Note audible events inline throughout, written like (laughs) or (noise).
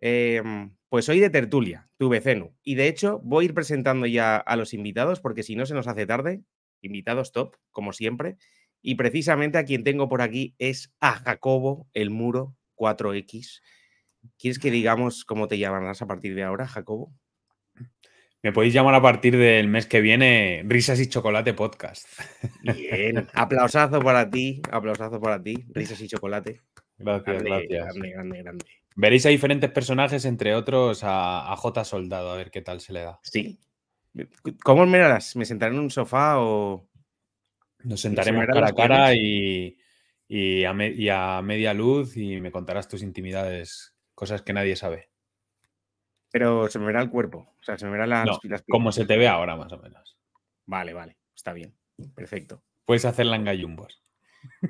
Em, pues hoy de tertulia, tu vecino. Y de hecho, voy a ir presentando ya a los invitados, porque si no se nos hace tarde, invitados top, como siempre. Y precisamente a quien tengo por aquí es a Jacobo el Muro 4X. ¿Quieres que digamos cómo te llamarás a partir de ahora, Jacobo? Me podéis llamar a partir del mes que viene Risas y Chocolate Podcast. Bien, aplausazo para ti, aplausazo para ti, Risas y Chocolate. Gracias, gracias. Grande, grande, grande. Veréis a diferentes personajes, entre otros a, J. Soldado, a ver qué tal se le da. Sí. ¿Cómo me harás? ¿Me sentaré en un sofá o.? Nos sentaremos se cara a cara y, a media luz y me contarás tus intimidades, cosas que nadie sabe. Pero se me verá el cuerpo, o sea, se me verá la no, Como se te ve ahora, más o menos. Vale, vale, está bien, perfecto. Puedes hacer en gallumbos.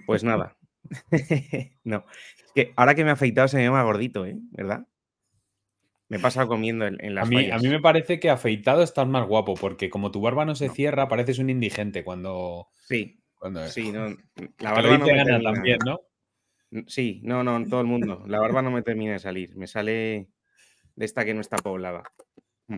Pues nada, (laughs) no, es que ahora que me he afeitado se me ve más gordito, ¿eh? ¿Verdad? Me he pasado comiendo en, la las a mí, A me parece que afeitado estás más guapo, porque como tu barba no se cierra, pareces un indigente cuando... Sí, cuando... sí, no, la barba no en Sí, no, todo el mundo. La barba no me termina de salir, me sale de esta que no está poblada. Mm.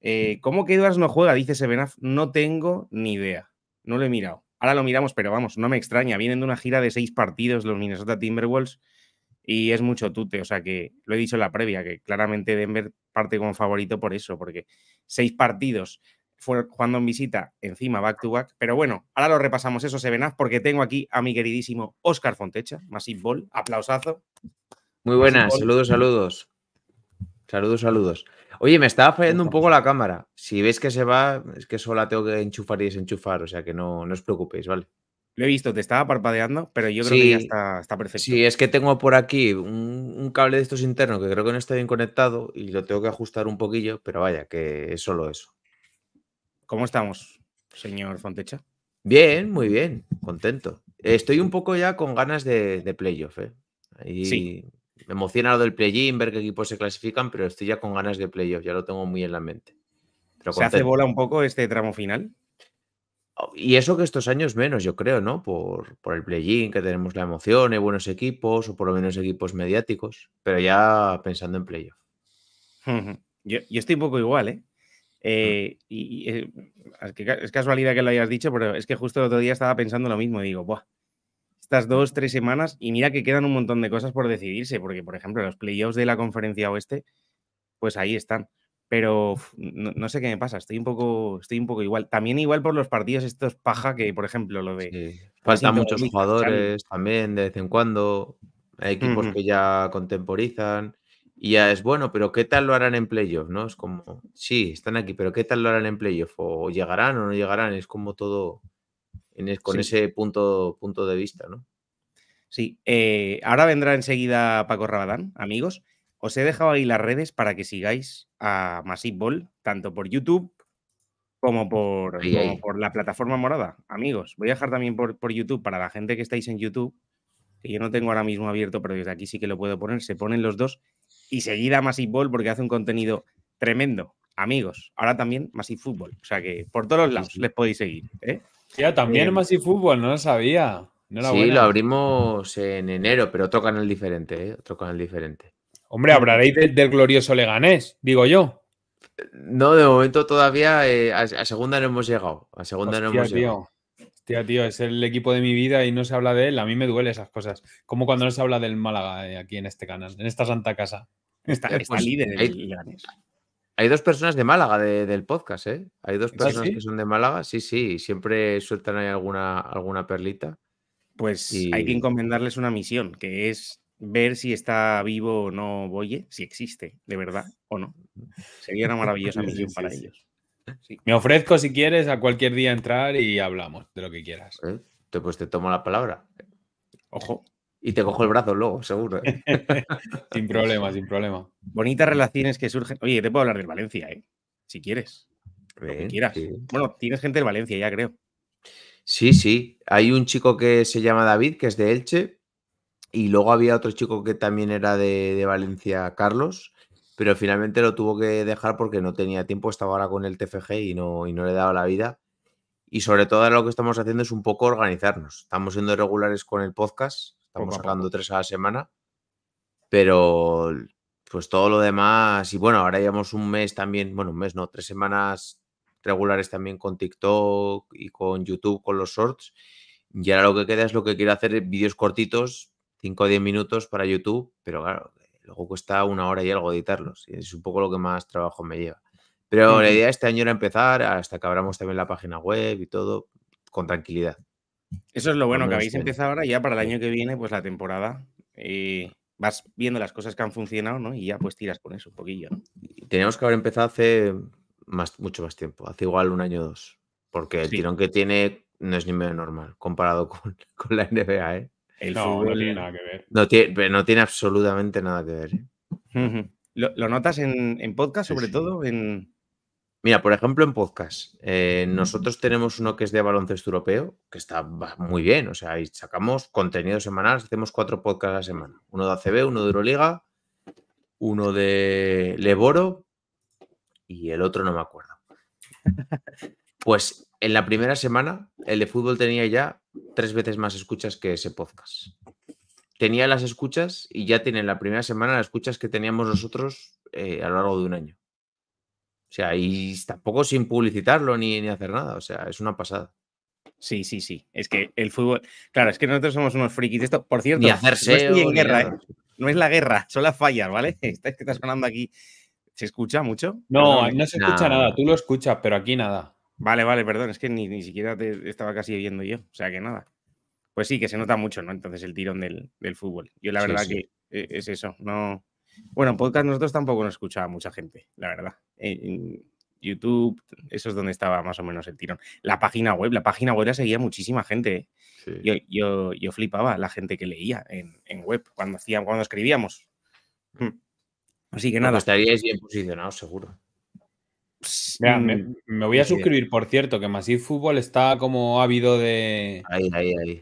Eh, (laughs) ¿Cómo que Eduardo no juega? Dice Sevenaf. No tengo ni idea. No lo he mirado. Ahora lo miramos, pero vamos, no me extraña. Vienen de una gira de seis partidos los Minnesota Timberwolves y es mucho tute. O sea que lo he dicho en la previa, que claramente Denver parte como favorito por eso, porque seis partidos fue jugando en visita, encima back to back. Pero bueno, ahora lo repasamos eso, Sevenaz, porque tengo aquí a mi queridísimo Oscar Fontecha, Massive Ball. Aplausazo. Muy buenas, saludos, saludos. Saludos, saludos. Oye, me estaba fallando un poco la cámara. Si veis que se va, es que solo la tengo que enchufar y desenchufar, o sea que no, os preocupéis, ¿vale? Lo he visto, te estaba parpadeando, pero yo creo que ya está, perfecto. Sí, es que tengo por aquí un, cable de estos internos que creo que no está bien conectado y lo tengo que ajustar un poquillo, pero vaya, que es solo eso. ¿Cómo estamos, señor Fontecha? Bien, muy bien, contento. Estoy un poco ya con ganas de, playoff, ¿eh? Y... Sí me emociona lo del play-in, ver qué equipos se clasifican, pero estoy ya con ganas de playoff, ya lo tengo muy en la mente. ¿Se hace bola un poco este tramo final? Oh, y eso que estos años menos, yo creo, ¿no? Por, el play-in, que tenemos la emoción, hay buenos equipos, o por lo menos equipos mediáticos, pero ya pensando en playoffs. (laughs) yo, yo estoy un poco igual, ¿eh? Mm. eh y, eh, es casualidad que lo hayas dicho, pero es que justo el otro día estaba pensando lo mismo y digo, Buah, estas dos, tres semanas y mira que quedan un montón de cosas por decidirse, porque por ejemplo los playoffs de la conferencia oeste, pues ahí están. Pero no, sé qué me pasa, estoy un poco, estoy un poco igual. También igual por los partidos estos paja que, por ejemplo, lo de... Sí. Faltan muchos jugadores también de vez en cuando, hay equipos que ya contemporizan y ya es bueno, pero ¿qué tal lo harán en playoff? ¿No? Es como, sí, están aquí, pero ¿qué tal lo harán en playoff? ¿O llegarán o no llegarán? Es como todo... E, con ese punto, punto de vista, ¿no? Sí, eh, ahora vendrá enseguida Paco Rabadán, amigos. Os he dejado ahí las redes para que sigáis a Massive Ball, tanto por YouTube como por, la plataforma morada, amigos. Voy a dejar también por, YouTube para la gente que estáis en YouTube, que yo no tengo ahora mismo abierto, pero desde aquí sí que lo puedo poner. Se ponen los dos y seguida Massive Ball porque hace un contenido tremendo, amigos. Ahora también Massive Football, O sea que por todos los lados les podéis seguir. ¿eh? Ya, también más y Fútbol, no lo sabía. sí, lo abrimos en enero, pero otro canal diferente, ¿eh? Otro canal diferente. Hombre, hablaréis del glorioso Leganés, digo yo. No, de momento todavía eh, a, segunda no hemos llegado. A segunda Hostia, no hemos tío. llegado. es el equipo de mi vida y no se habla de él. A mí me duele esas cosas. Como cuando no se habla del Málaga eh, aquí en este canal, en esta santa casa. (laughs) Está, eh, está pues, líder el Leganés. Hay dos personas de Málaga del podcast, ¿eh? Hay dos ¿Ah, personas que son de Málaga, sí, sí, siempre sueltan ahí alguna, alguna perlita. Pues hay que encomendarles una misión, que es ver si está vivo o no Boye, si existe, de verdad, o no. Sería una (laughs) maravillosa misión para ellos. Me ofrezco, si quieres, a cualquier día entrar y hablamos de lo que quieras. Pues te pues tomo la palabra. Ojo. Y te cojo el brazo luego, seguro. ¿eh? (laughs) sin problema, sin problema. Bonitas relaciones que surgen. Oye, te puedo hablar del Valencia, ¿eh? Si quieres. Bueno, tienes gente de Valencia ya, creo. Sí, sí. Hay un chico que se llama David, que es de Elche. Y luego había otro chico que también era de, Valencia, Carlos. Pero finalmente lo tuvo que dejar porque no tenía tiempo. Estaba ahora con el TFG y no, y no le daba la vida. Y sobre todo lo que estamos haciendo es un poco organizarnos. Estamos siendo regulares con el podcast Estamos sacando tres a la semana. Pero pues todo lo demás. Y bueno, ahora llevamos un mes también, bueno, un mes no, tres semanas regulares también con TikTok y con YouTube, con los shorts. Y ahora lo que queda es lo que quiero hacer, vídeos cortitos, 5 o 10 minutos para YouTube, pero claro, luego cuesta una hora y algo editarlos. Y es un poco lo que más trabajo me lleva. Pero la idea este año era empezar hasta que abramos también la página web y todo con tranquilidad. Eso es lo bueno, que habéis empezado ahora ya para el año que viene, pues la temporada. y eh, vas viendo las cosas que han funcionado, ¿no? Y ya pues tiras con eso un poquillo. ¿no? Teníamos que haber empezado hace más, mucho más tiempo, hace igual un año o dos, porque el tirón que tiene no es ni medio normal comparado (laughs) con, la NBA, ¿eh? El no, no tiene nada que ver. No tiene, absolutamente nada que ver. ¿eh? ¿Lo, notas en, en podcast, sobre todo? En... Mira, por ejemplo, en podcast, eh, nosotros tenemos uno que es de baloncesto europeo, que está muy bien, o sea, ahí sacamos contenido semanal, hacemos cuatro podcasts a la semana, uno de ACB, uno de Euroliga, uno de Leboro y el otro no me acuerdo. (laughs) Pues en la primera semana, el de fútbol tenía ya tres veces más escuchas que ese podcast. Tenía las escuchas y ya tiene en la primera semana las escuchas que teníamos nosotros eh, a lo largo de un año. O sea, y tampoco sin publicitarlo ni, hacer nada. O sea, es una pasada. Sí, sí, sí. Es que el fútbol. Claro, es que nosotros somos unos frikis esto. Por cierto, y hacerse, no en e guerra, ¿eh? No es la guerra, son las fallas, ¿vale? (laughs) Está, sonando aquí. ¿Se escucha mucho? No, no se escucha nada. Tú lo escuchas, pero aquí nada. Vale, vale, perdón. Es que ni, ni siquiera te estaba casi viendo yo. O sea que nada. Pues sí, que se nota mucho, ¿no? Entonces el tirón del, fútbol. Yo la verdad que eh, es eso. No. Bueno, en podcast nosotros tampoco nos escuchaba mucha gente, la verdad. En YouTube, eso es donde estaba más o menos el tirón. La página web, la página web la seguía muchísima gente. ¿eh? Yo, flipaba la gente que leía en, web cuando, hacíamos, cuando escribíamos. Hmm. Así que nada. estaríais bien posicionados, seguro. me, voy a suscribir, por cierto, que Masif Fútbol está como ávido de.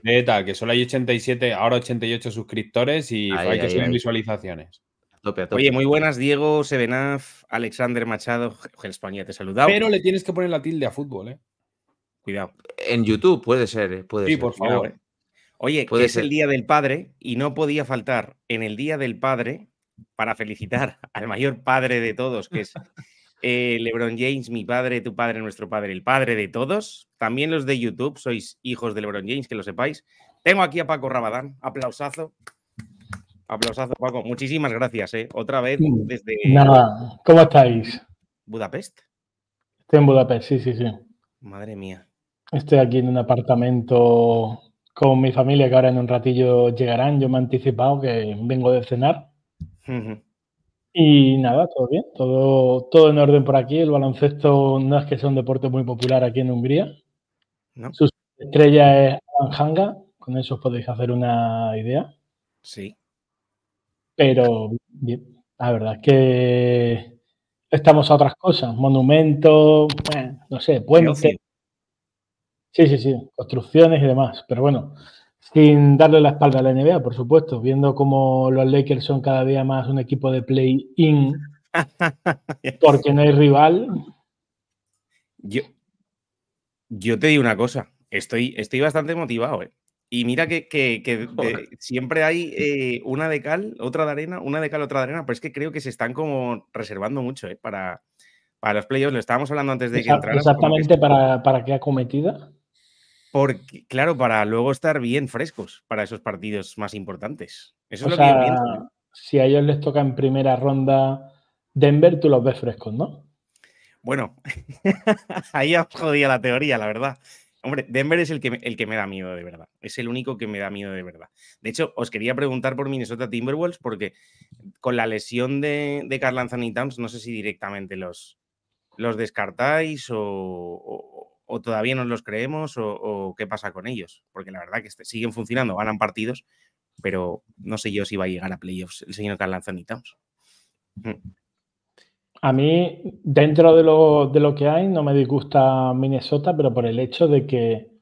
De tal, que solo hay 87, ahora 88 suscriptores y hay que subir visualizaciones. Oye, muy buenas, Diego, Sebenaf, Alexander Machado, (laughs) España, te he saludado. Pero le tienes que poner la tilde a fútbol, ¿eh? Cuidado. En YouTube puede ser, ¿eh? puede ser. sí, por favor. ¿eh? Oye, que es el Día del Padre y no podía faltar en el Día del Padre para felicitar (laughs) al mayor padre de todos, que es (laughs) eh, LeBron James, mi padre, tu padre, nuestro padre, el padre de todos. También los de YouTube sois hijos de LeBron James, que lo sepáis. Tengo aquí a Paco Rabadán, aplausazo. Aplausazo, Paco. Muchísimas gracias, ¿eh? Otra vez desde. Nada, ¿cómo estáis? ¿Budapest? Estoy en Budapest, sí, sí, sí. Madre mía. Estoy aquí en un apartamento con mi familia que ahora en un ratillo llegarán. Yo me he anticipado que vengo de cenar. Y nada, todo bien, todo, todo en orden por aquí. El baloncesto no es que sea un deporte muy popular aquí en Hungría. No. Su estrella es Anhanga. con eso os podéis hacer una idea. Sí. Pero la verdad es que estamos a otras cosas, monumentos, no sé, puentes. Sí. sí, sí, construcciones y demás. Pero bueno, sin darle la espalda a la NBA, por supuesto, viendo cómo los Lakers son cada día más un equipo de play-in (laughs) porque no hay rival. Yo, yo te digo una cosa, estoy, estoy bastante motivado, ¿eh? Y mira que, siempre hay eh, una de cal, otra de arena, una de cal, otra de arena, pero es que creo que se están como reservando mucho eh, para, para los playoffs. Lo estábamos hablando antes de que entrara. Exactamente, para, para qué acometida. Porque, claro, para luego estar bien frescos para esos partidos más importantes. Eso o es lo que ¿eh? Si a ellos les toca en primera ronda Denver, tú los ves frescos, ¿no? Bueno, (laughs) ahí jodía la teoría, la verdad. Hombre, Denver es el que, el que me da miedo de verdad. Es el único que me da miedo de verdad. De hecho, os quería preguntar por Minnesota Timberwolves porque con la lesión de, de Carl Anthony Towns no sé si directamente los, los descartáis o, todavía no los creemos o, qué pasa con ellos. Porque la verdad que este, siguen funcionando, ganan partidos, pero no sé yo si va a llegar a playoffs el señor Carl Anthony Towns. Mm. A mí, dentro de lo, de lo que hay, no me disgusta Minnesota, pero por el hecho de que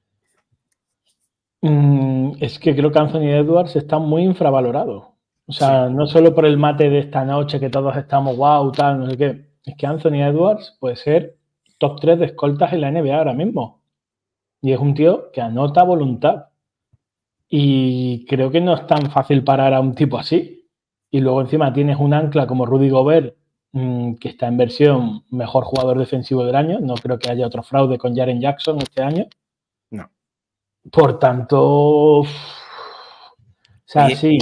mm, es que creo que Anthony Edwards está muy infravalorado. O sea, no solo por el mate de esta noche que todos estamos, wow, tal, no sé qué. Es que Anthony Edwards puede ser top 3 de escoltas en la NBA ahora mismo. Y es un tío que anota voluntad. Y creo que no es tan fácil parar a un tipo así. Y luego encima tienes un ancla como Rudy Gobert Mm, que está en versión mejor jugador defensivo del año. No creo que haya otro fraude con Jaren Jackson este año. No. Por tanto, o sea, sí,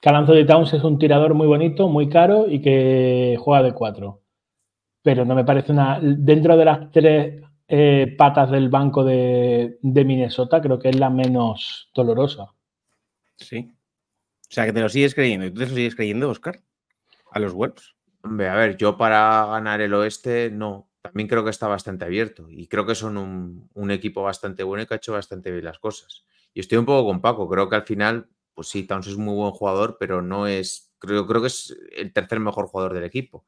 Calanzo de Towns es un tirador muy bonito, muy caro y que juega de cuatro. Pero no me parece una. Dentro de las tres eh, patas del banco de, Minnesota, creo que es la menos dolorosa. Sí. O sea, que te lo sigues creyendo. ¿Y tú te lo sigues creyendo, Oscar? ¿A los Wolves? Hombre, a ver, yo para ganar el oeste, no. También creo que está bastante abierto y creo que son un, equipo bastante bueno y que ha hecho bastante bien las cosas. Y estoy un poco con Paco, creo que al final, pues sí, Towns es muy buen jugador, pero no es, creo, creo que es el tercer mejor jugador del equipo.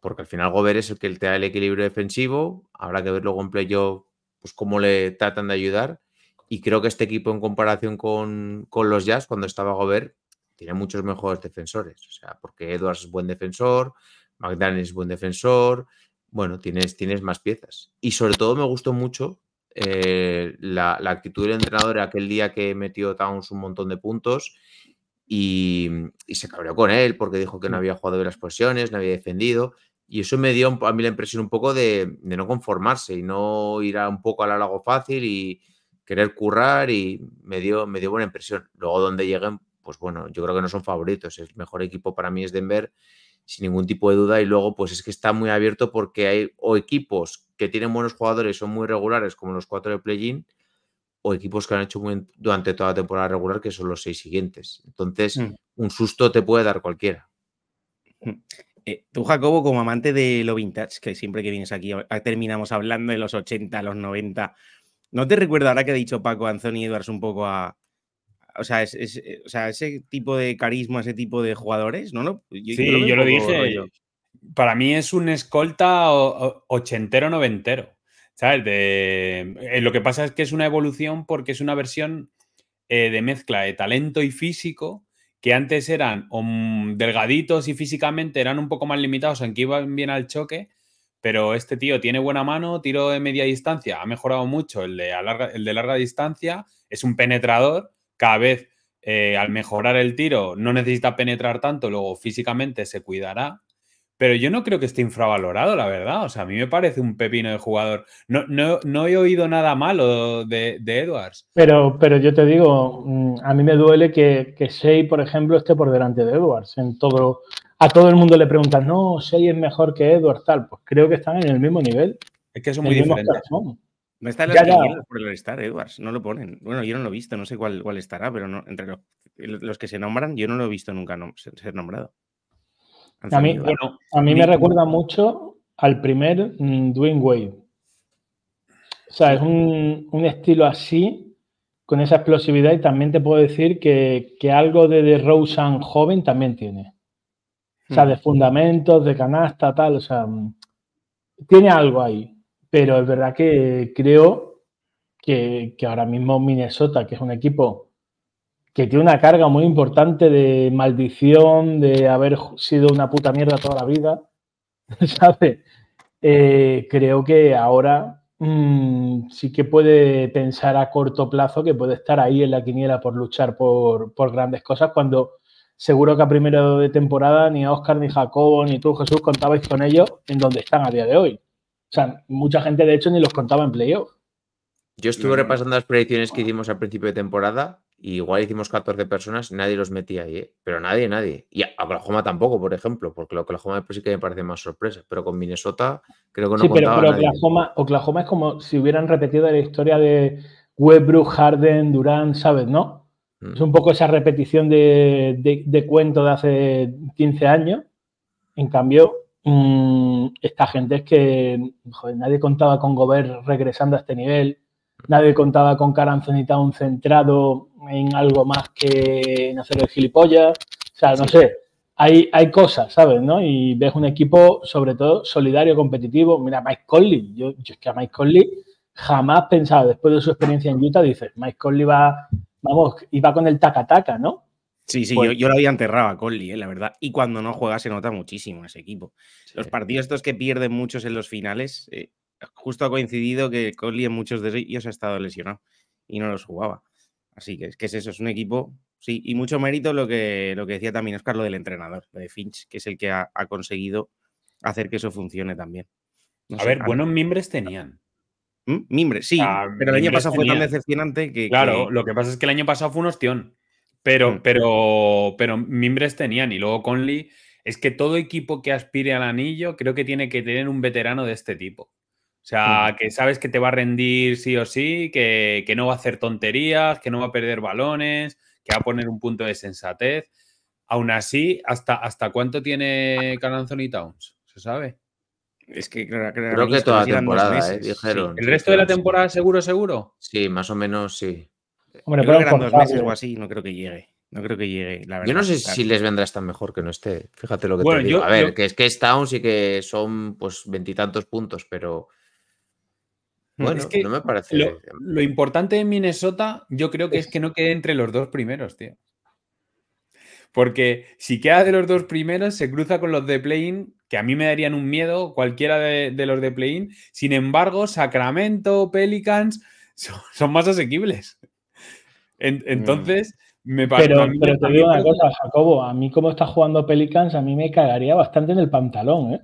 Porque al final Gober es el que te da el equilibrio defensivo, habrá que ver luego en playoff pues cómo le tratan de ayudar. Y creo que este equipo en comparación con, con los Jazz, cuando estaba Gober tiene muchos mejores defensores. O sea, porque Edwards es buen defensor, McDaniel es buen defensor. Bueno, tienes, tienes más piezas. Y sobre todo me gustó mucho eh, la, actitud del entrenador aquel día que metió Towns un montón de puntos y, se cabreó con él porque dijo que no mm. había jugado de las posiciones, no había defendido. Y eso me dio a mí la impresión un poco de, no conformarse y no ir a un poco al lago fácil y, querer currar y me dio, me dio buena impresión. Luego donde lleguen, pues bueno, yo creo que no son favoritos. El mejor equipo para mí es Denver, sin ningún tipo de duda. Y luego, pues es que está muy abierto porque hay o equipos que tienen buenos jugadores, son muy regulares, como los cuatro de play-in, o equipos que han hecho durante toda la temporada regular, que son los seis siguientes. Entonces, mm. un susto te puede dar cualquiera. Mm. Eh, tú, Jacobo, como amante de lo vintage, que siempre que vienes aquí ah, terminamos hablando de los 80, los 90, ¿no te recuerda ahora que ha dicho Paco Anthony Edwards un poco a, eh, o sea, ese tipo de carisma, ese tipo de jugadores, ¿no? sí, yo lo, dije. Para mí es un escolta ochentero-noventero. ¿Sabes? Eh, lo que pasa es que es una evolución porque es una versión eh, de mezcla de talento y físico que antes eran mm, delgaditos y físicamente eran un poco más limitados, que iban bien al choque, pero este tío tiene buena mano, tiro de media distancia, ha mejorado mucho de, larga, el de larga distancia, es un penetrador cada vez eh, al mejorar el tiro no necesita penetrar tanto, luego físicamente se cuidará. Pero yo no creo que esté infravalorado, la verdad. O sea, a mí me parece un pepino de jugador. No, no, he oído nada malo de, Edwards. Pero, pero yo te digo, mm, a mí me duele que, que Shea, por ejemplo, esté por delante de Edwards. En todo, a todo el mundo le preguntan, no, Shea es mejor que Edwards, tal. Pues creo que están en el mismo nivel. Es que son muy diferentes. No está el por el Star, Edwards, no lo ponen. Bueno, yo no lo he visto, no sé cuál, cuál estará, pero no, entre los, que se nombran, yo no lo he visto nunca ser, nombrado. a mí, me recuerda mucho al primer mm, Dwayne Wade. O sea, es un, estilo así, con esa explosividad, y también te puedo decir que, que algo de The Rosen joven también tiene. O sea, hmm. de fundamentos, de canasta, tal, o sea, mm, tiene algo ahí pero es verdad que creo que, ahora mismo Minnesota, que es un equipo que tiene una carga muy importante de maldición, de haber sido una puta mierda toda la vida, (laughs) eh, creo que ahora mm, sí que puede pensar a corto plazo que puede estar ahí en la quiniela por luchar por, grandes cosas cuando seguro que a primero de temporada ni Oscar, ni Jacobo, ni tú, Jesús, contabais con ellos en donde están a día de hoy. O sea, mucha gente de hecho ni los contaba en playoff. Yo estuve mm. repasando las predicciones que hicimos al principio de temporada y igual hicimos 14 personas, nadie los metía ahí, ¿eh? pero nadie, nadie. Y a Oklahoma tampoco, por ejemplo, porque Oklahoma después sí que me parece más sorpresa, pero con Minnesota creo que no Sí, pero, Oklahoma, Oklahoma es como si hubieran repetido la historia de Westbrook, Harden, Durán, ¿sabes? ¿No? Mm. Es un poco esa repetición de, de, de cuento de hace 15 años. En cambio, esta mm, gente es que nadie contaba con Gobert regresando a este nivel, nadie contaba con Carl y Town centrado en algo más que en hacer el gilipollas. O sea, no sé, hay, hay cosas, ¿sabes? ¿no? Y ves un equipo, sobre todo, solidario, competitivo. Mira, Mike Conley, yo, yo es que a Mike Conley jamás pensaba, después de su experiencia en Utah, dices, Mike Conley va, vamos, y va con el taca-taca, ¿no? Sí, sí, pues yo, lo había enterrado a Conley, eh, la verdad. Y cuando no juega se nota muchísimo ese equipo. Los partidos estos que pierden muchos en los finales, eh, justo ha coincidido que Conley en muchos de ellos ha estado lesionado y no los jugaba. Así que es que es eso, es un equipo, sí, y mucho mérito lo que, lo que decía también Oscar, lo del entrenador, de Finch, que es el que ha, conseguido hacer que eso funcione también. a ver, buenos mimbres tenían. ¿Mm? Mimbres, sí, ah, pero el año pasado fue tan decepcionante que... Claro, lo que pasa es que el año pasado fue un ostión. Pero, mm. pero, pero mimbres tenían y luego Conley. Es que todo equipo que aspire al anillo creo que tiene que tener un veterano de este tipo. O sea, mm. que sabes que te va a rendir sí o sí, que, no va a hacer tonterías, que no va a perder balones, que va a poner un punto de sensatez. Aún así, ¿hasta, hasta cuánto tiene Carl Towns? ¿Se sabe? Es que creo, que, toda la temporada, eh, ¿El resto de la temporada seguro, seguro? Sí, más o menos sí. Bueno, creo que eran dos meses o así, no creo que llegue. No creo que llegue, la verdad. Yo no sé si les vendrás tan mejor que no esté. Fíjate lo que te digo. a ver, que es que es Towns sí que son pues veintitantos puntos, pero. Hmm. Bueno, no me parece. Lo, importante de Minnesota, yo creo que es que no quede entre los dos primeros, tío. Porque si queda de los dos primeros, se cruza con los de play que a mí me darían un miedo, cualquiera de, los de play Sin embargo, Sacramento, Pelicans (laughs) son más asequibles. Mm. entonces, me parece. Pero, te digo una cosa, Jacobo, a mí como está jugando Pelicans, a mí me cagaría bastante en el pantalón, ¿eh?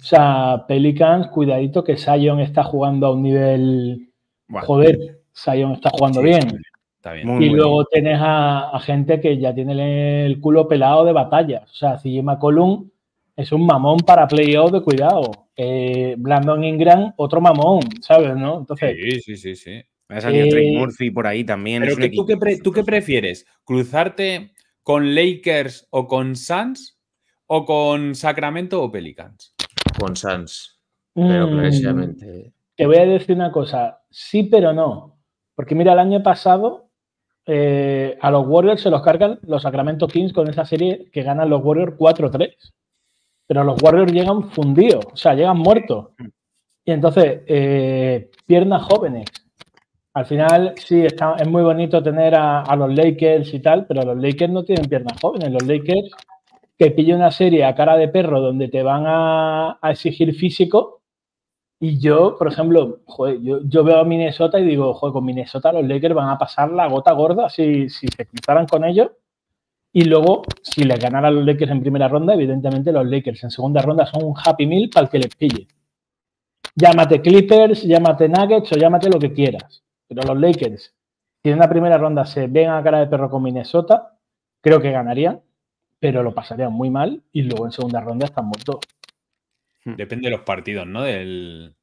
O sea, Pelicans, cuidadito que Sion está jugando a un nivel. Joder, Sion está jugando bien. Está bien. y luego tenés a, gente que ya tiene el culo pelado de batalla. O sea, CJ McCollum es un mamón para playoff de cuidado. Eh, Brandon Ingram, otro mamón, ¿sabes? Entonces, sí, sí, sí, sí. Ha salido Trey eh, Murphy por ahí también. tú, qué prefieres? ¿Cruzarte con Lakers o con Suns? ¿O con Sacramento o Pelicans? Con Suns, pero mm, Te voy a decir una cosa, sí pero no. Porque mira, el año pasado eh, a los Warriors se los cargan los Sacramento Kings con esa serie que ganan los Warriors 4-3. Pero los Warriors llegan fundidos, o sea, llegan muertos. Mm. Y entonces, eh, piernas jóvenes, al final, sí, es muy bonito tener a, los Lakers y tal, pero los Lakers no tienen piernas jóvenes. Los Lakers que pille una serie a cara de perro donde te van a, exigir físico. Y yo, por ejemplo, yo, veo a Minnesota y digo, joder, con Minnesota los Lakers van a pasar la gota gorda si, si se cruzaran con ellos. Y luego, si les a los Lakers en primera ronda, evidentemente los Lakers en segunda ronda son un happy meal para el que les pille. Llámate Clippers, llámate Nuggets o llámate lo que quieras pero los Lakers, si en la primera ronda se ven a cara de perro con Minnesota, creo que ganarían, pero lo pasarían muy mal y luego en segunda ronda están muertos. Hmm. Depende de los partidos, ¿no? de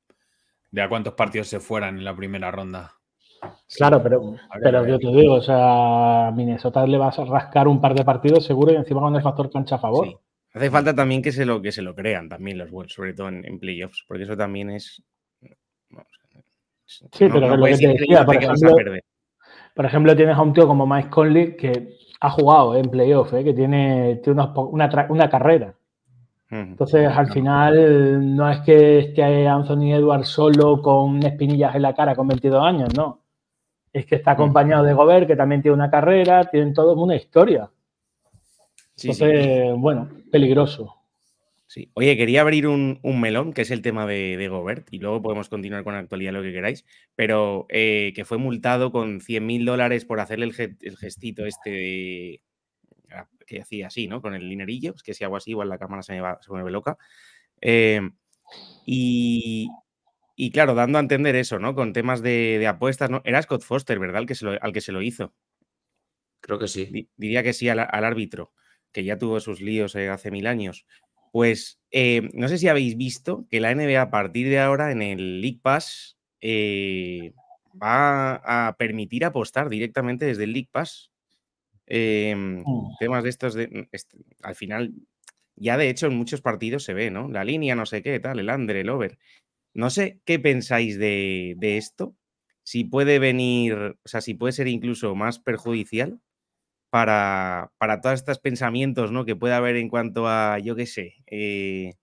a cuántos partidos se fueran en la primera ronda. Claro, pero, pero yo te digo, o sea, Minnesota le vas a rascar un par de partidos seguro y encima con el factor cancha a favor. Hace falta también que se lo, que se lo crean también los Wolves, sobre todo en, playoffs, porque eso también es, Sí, pero lo que te decía, por, ejemplo, por ejemplo, tienes a un tío como Mike Conley que ha jugado eh, en playoff, eh, que tiene, una, carrera. Entonces, al final, no es que esté Anthony Edwards solo con espinillas en la cara con 22 años, no. Es que está acompañado de Gobert, que también tiene una carrera, tienen todo una historia. Entonces, bueno, peligroso. Sí. Oye, quería abrir un, melón, que es el tema de, Gobert, y luego podemos continuar con la actualidad lo que queráis, pero eh, que fue multado con 100 mil dólares por hacer el, gestito este ah, que hacía así, ¿no? Con el linerillo, es que si hago así, igual la cámara se me, va, loca. Em, y, claro, dando a entender eso, ¿no? Con temas de, apuestas, ¿no? Era Scott Foster, ¿verdad? Al que se lo, al que se lo hizo. Creo que sí. Diría que sí al, árbitro, que ya tuvo sus líos eh, hace mil años. Pues eh, no sé si habéis visto que la NBA a partir de ahora en el League Pass eh, va a permitir apostar directamente desde el League Pass. Em, mm. Temas de estos, de, este, al final, ya de hecho en muchos partidos se ve, ¿no? La línea, no sé qué, tal, el under, el over. No sé qué pensáis de, de esto, si puede venir, o sea, si puede ser incluso más perjudicial para, para todos estos pensamientos que puede haber en cuanto a, yo qué sé, eh,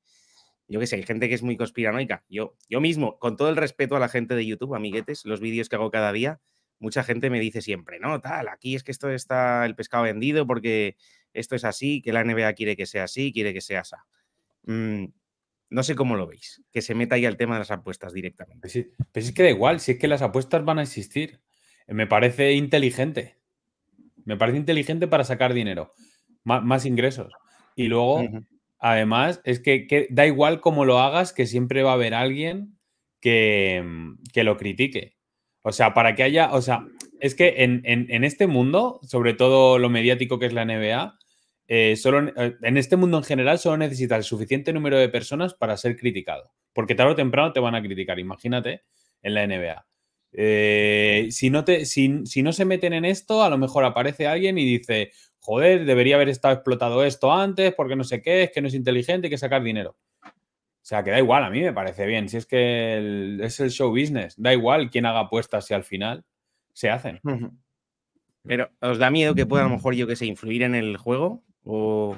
yo qué sé, hay gente que es muy conspiranoica. Yo, yo mismo, con todo el respeto a la gente de YouTube, amiguetes, los vídeos que hago cada día, mucha gente me dice siempre, no, tal, aquí es que esto está el pescado vendido porque esto es así, que la NBA quiere que sea así, quiere que sea esa mm, no sé cómo lo veis, que se meta ahí al tema de las apuestas directamente. pero pues pues es que da igual, si es que las apuestas van a existir. Me parece inteligente. Me parece inteligente para sacar dinero, más, ingresos. Y luego, además, es que, da igual cómo lo hagas, que siempre va a haber alguien que, que lo critique. O sea, para que haya, o sea, es que en, en, este mundo, sobre todo lo mediático que es la NBA, eh, solo en, eh, en, este mundo en general solo necesitas el suficiente número de personas para ser criticado, porque tarde o temprano te van a criticar, imagínate, en la NBA. Eh, si, no se meten en esto, a lo mejor aparece alguien y dice, joder, debería haber estado explotado esto antes porque no sé qué, es que no es inteligente, hay que sacar dinero. O sea, que da igual, a mí me parece bien. Si es que es el show business, da igual quién haga apuestas si al final se hacen. Pero, ¿os da miedo que pueda a lo mejor, yo que sé, influir en el juego? ¿O,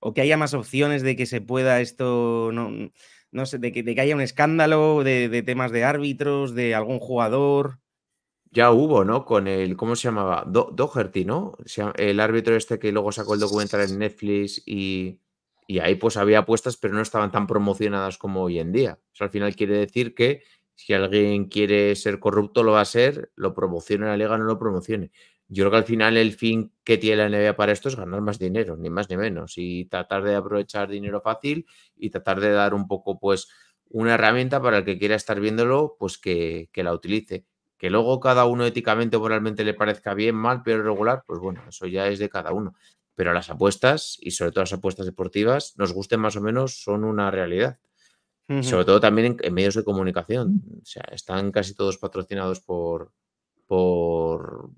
o que haya más opciones de que se pueda esto... No, no sé, de que, de haya un escándalo de, temas de árbitros, de algún jugador. Ya hubo, ¿no? Con el, ¿cómo se llamaba? Do, Doherty, ¿no? El árbitro este que luego sacó el documental en Netflix y, y ahí pues había apuestas, pero no estaban tan promocionadas como hoy en día. O sea, al final quiere decir que si alguien quiere ser corrupto, lo va a ser, lo promocione la liga, no lo promocione. Yo creo que al final el fin que tiene la NBA para esto es ganar más dinero, ni más ni menos, y tratar de aprovechar dinero fácil y tratar de dar un poco, pues, una herramienta para el que quiera estar viéndolo, pues que, la utilice. Que luego cada uno éticamente o moralmente le parezca bien, mal, pero regular, pues bueno, eso ya es de cada uno. Pero las apuestas, y sobre todo las apuestas deportivas, nos gusten más o menos, son una realidad. Sobre todo también en, en, medios de comunicación. O sea, están casi todos patrocinados por, por,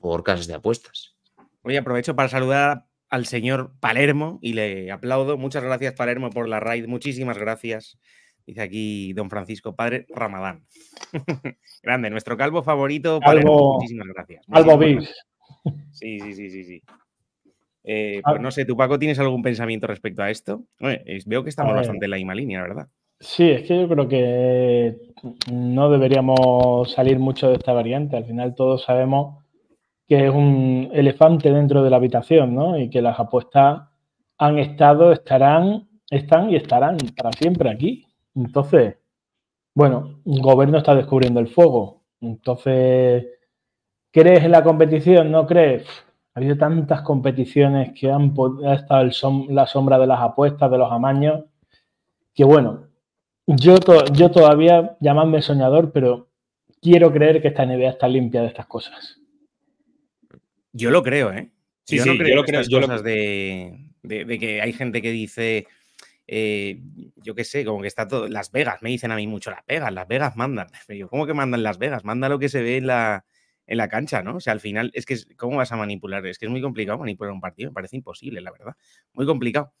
por casas de apuestas. Oye, aprovecho para saludar al señor Palermo y le aplaudo. Muchas gracias, Palermo, por la raid. Muchísimas gracias. Dice aquí don Francisco, padre Ramadán. (laughs) Grande, nuestro calvo favorito. Palermo, muchísimas gracias. Calvo bis. Sí, sí, sí, sí. Eh, ah. pues no sé, tú, Paco, ¿tienes algún pensamiento respecto a esto? veo que estamos bastante en la misma línea, ¿verdad? Sí, es que yo creo que no deberíamos salir mucho de esta variante. Al final todos sabemos que es un elefante dentro de la habitación, ¿no? Y que las apuestas han estado, estarán, están y estarán para siempre aquí. Entonces, bueno, el gobierno está descubriendo el fuego. Entonces, ¿crees en la competición? ¿No crees? Ha habido tantas competiciones que han, estado la sombra de las apuestas, de los amaños, que bueno, yo, yo todavía, llamadme soñador, pero quiero creer que esta NBA está limpia de estas cosas. Yo lo creo, ¿eh? Sí, yo no creo yo lo creo, cosas de, que hay gente que dice, eh, yo qué sé, como que está todo. Las Vegas, me dicen a mí mucho, Las Vegas, Las Vegas mandan. Pero (laughs) yo, ¿cómo que mandan Las Vegas? Manda lo que se ve en la, en la cancha, ¿no? O sea, al final, es que, ¿cómo vas a manipular? Es que es muy complicado manipular un partido, me parece imposible, la verdad. Muy complicado.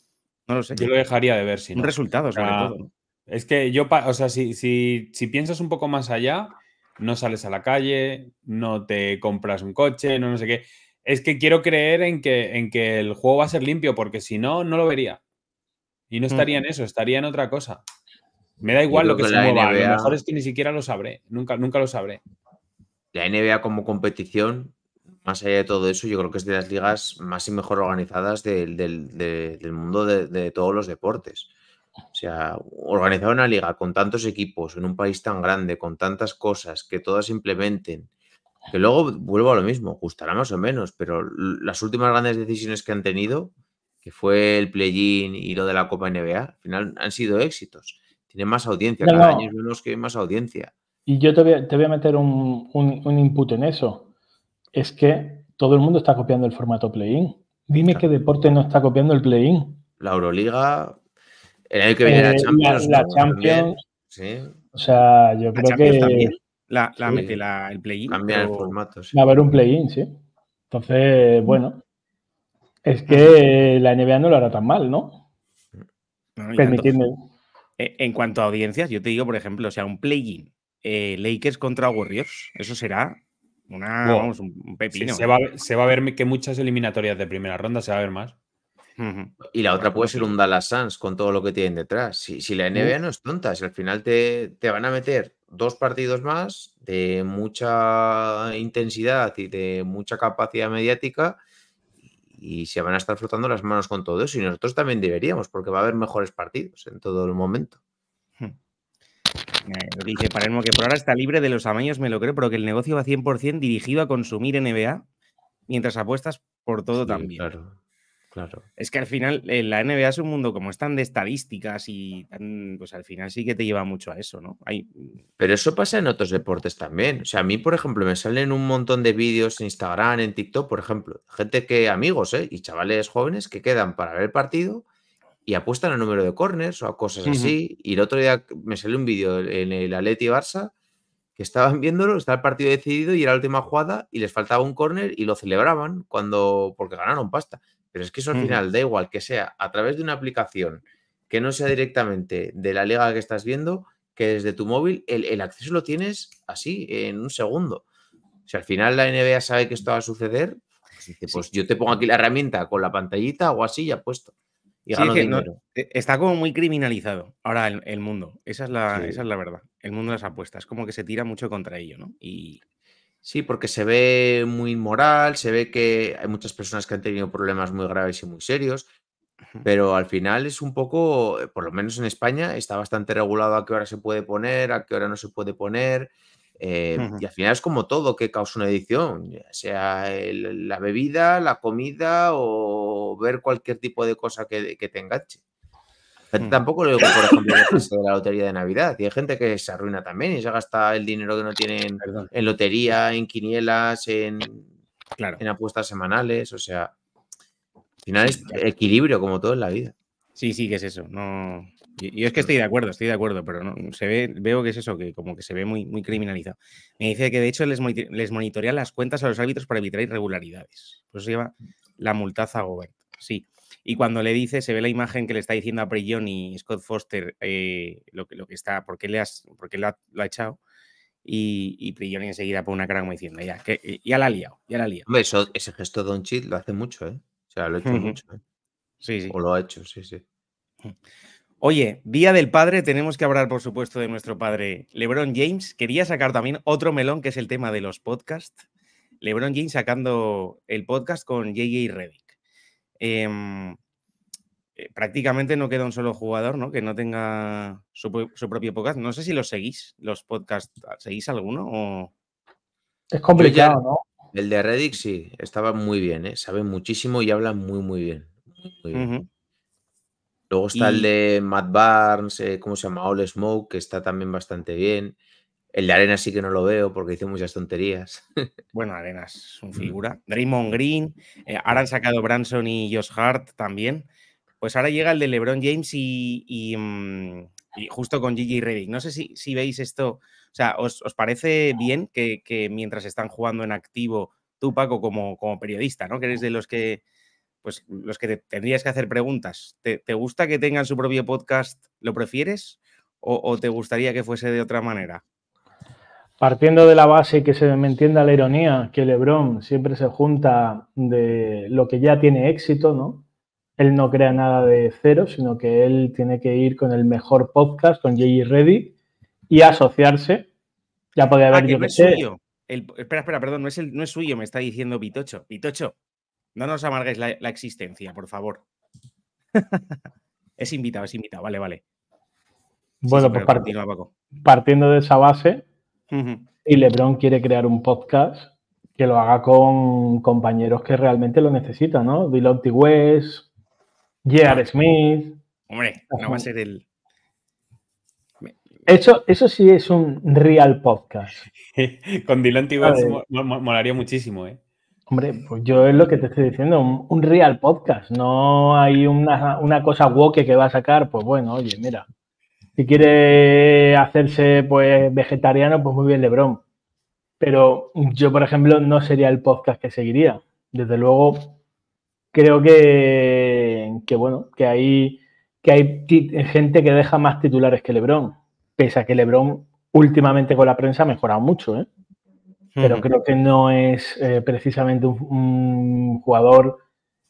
No lo sé. Yo lo dejaría de ver, si. Un resultado, sobre todo. Es que yo, o sea, si, si piensas un poco más allá, no sales a la calle, no te compras un coche, no, no sé qué es que quiero creer en que, en que el juego va a ser limpio, porque si no, no lo vería. Y no estaría en eso, estaría en otra cosa. Me da igual lo que, sea se NBA... Lo mejor es que ni siquiera lo sabré. Nunca, nunca lo sabré. La NBA como competición, más allá de todo eso, yo creo que es de las ligas más y mejor organizadas del, mundo de, de, todos los deportes. O sea, organizar una liga con tantos equipos en un país tan grande, con tantas cosas que todas implementen que luego vuelvo a lo mismo, gustará más o menos, pero las últimas grandes decisiones que han tenido, que fue el play-in y lo de la Copa NBA, al final han sido éxitos. tiene más audiencia, cada año es menos que más audiencia. Y yo te voy a, meter un, input en eso. Es que todo el mundo está copiando el formato play-in. Dime qué deporte no está copiando el play-in. La Euroliga, el año que viene la eh, Champions. La, Champions. O sea, yo creo que la, mete el play-in. Cambiar el formato. Va a haber un play-in, sí. Entonces, mm. bueno. Es que la NBA no lo hará tan mal, ¿no? Permitidme. E, en cuanto a audiencias, yo te digo, por ejemplo, o sea, un play-in eh, Lakers contra Warriors, eso será un pepino. ¿eh? se, va, a ver que muchas eliminatorias de primera ronda se va a ver más. Y la otra puede ser un Dallas Suns con todo lo que tienen detrás. Si, si la NBA no es tonta, si al final te, te, van a meter dos partidos más de mucha intensidad y de mucha capacidad mediática y se van a estar frotando las manos con todo eso y nosotros también deberíamos porque va a haber mejores partidos en todo el momento. Hmm. Eh, lo dice Palermo que por ahora está libre de los amaños, me lo creo, pero que el negocio va 100% dirigido a consumir NBA mientras apuestas por todo también. Claro. Claro. Es que al final eh, la NBA es un mundo como es tan de estadísticas y pues al final sí que te lleva mucho a eso, ¿no? Hay... Mm, Pero eso pasa en otros deportes también. O sea, a mí, por ejemplo, me salen un montón de vídeos en Instagram, en TikTok, por ejemplo, gente que, amigos, ¿eh? Y chavales jóvenes que quedan para ver el partido y apuestan al número de corners o a cosas así. Y el otro día me salió un vídeo en el Atleti Barça que estaban (laughs) viéndolo, estaba el partido decidido y era la última jugada y les faltaba un corner y lo celebraban cuando porque ganaron pasta. Pero es que eso al final da igual que sea a través de una aplicación que no sea directamente de la liga que estás viendo, que desde tu móvil el, acceso lo tienes así, en un segundo. Si al final la NBA sabe que esto va a suceder, pues, pues yo te pongo aquí la herramienta con la pantallita o así ya puesto. Y sí, e, está como muy criminalizado ahora el, mundo. Esa es, la, es la verdad. El mundo de las apuestas, como que se tira mucho contra ello, ¿no? Y, Sí, porque se ve muy moral, se ve que hay muchas personas que han tenido problemas muy graves y muy serios, pero al final es un poco, eh, por lo menos en España, está bastante regulado a qué hora se puede poner, a qué hora no se puede poner. Eh, y al final es como todo que causa una adicción, sea la bebida, la comida o ver cualquier tipo de cosa que, que te enganche. Mm. tampoco lo digo, por ejemplo, (coughs) de la lotería de Navidad. Y hay gente que se arruina también y se gasta el dinero que no tienen en lotería, en quinielas, en, en apuestas semanales. O sea, al final es equilibrio, como todo en la vida. Sí, sí, que es eso. No, yo es que mm. estoy de acuerdo, estoy de acuerdo, pero no, se ve, veo que es eso, que como que se ve muy, muy criminalizado. Me dice que de hecho les, les monitorean las cuentas a los árbitros para evitar irregularidades. Por eso se llama la multaza Gobert. Sí. Y cuando le dice, se ve la imagen que le está diciendo a Brillon y Scott Foster eh, lo, que, lo que está, por qué, le has, lo, ha, echado. Y, y enseguida pone una cara como diciendo, ya, eh, ya la ha liado, ya la ha liado. ese gesto de Don Chit lo hace mucho, ¿eh? O sea, lo ha hecho mucho. ¿eh? Sí, sí. O lo ha hecho, sí, sí. Oye, Día del Padre, tenemos que hablar, por supuesto, de nuestro padre LeBron James. Quería sacar también otro melón, que es el tema de los podcasts. LeBron James sacando el podcast con JJ Reddy Em, eh, prácticamente no queda un solo jugador ¿no? que no tenga su, propio podcast. No sé si los seguís, los podcasts, ¿seguís alguno? O... Es complicado, ¿no? El de Reddick sí, estaba muy bien, ¿eh? sabe muchísimo y habla muy, muy bien. Luego está el de Matt Barnes, eh, ¿cómo se llama? All Smoke, que está también bastante bien. El de Arenas sí que no lo veo porque hizo muchas tonterías. (laughs) Bueno, Arenas es un mm. figura. Draymond Green, eh, ahora han sacado Branson y Josh Hart también. Pues ahora llega el de LeBron James y, mm, justo con Gigi Redick. No sé si, veis esto, o sea, ¿os, parece bien que, mientras están jugando en activo, tú, Paco, como, periodista, ¿no? Que eres de los que, pues los que te tendrías que hacer preguntas. ¿Te, gusta que tengan su propio podcast? ¿Lo prefieres? ¿O, te gustaría que fuese de otra manera? Partiendo de la base que se me entienda la ironía, que LeBron siempre se junta de lo que ya tiene éxito, ¿no? Él no crea nada de cero, sino que él tiene que ir con el mejor podcast, con JJ Reddy, y asociarse. Ya ah, podría haber yo que sé. suyo. espera, espera, perdón, no es, el, no es suyo, me está diciendo Pitocho. Pitocho, no nos amargues la, existencia, por favor. (laughs) es invitado, es invitado, vale, vale. Bueno, pues partiendo de esa base, y LeBron quiere crear un podcast que lo haga con compañeros que realmente lo necesitan, ¿no? T. West, J.R. Smith. Hombre, no va a ser el. Eso, sí es un real podcast. (laughs) con Dylan T. molaría muchísimo, ¿eh? Hombre, pues yo es lo que te estoy diciendo, un, real podcast. No hay una, una cosa woke que va a sacar, pues bueno, oye, mira. Si quiere hacerse pues vegetariano, pues muy bien Lebron. Pero yo, por ejemplo, no sería el podcast que seguiría. Desde luego, creo que, bueno, que hay, que hay gente que deja más titulares que Lebron. Pese a que Lebron últimamente con la prensa ha mejorado mucho, ¿eh? pero creo que no es eh, precisamente un, jugador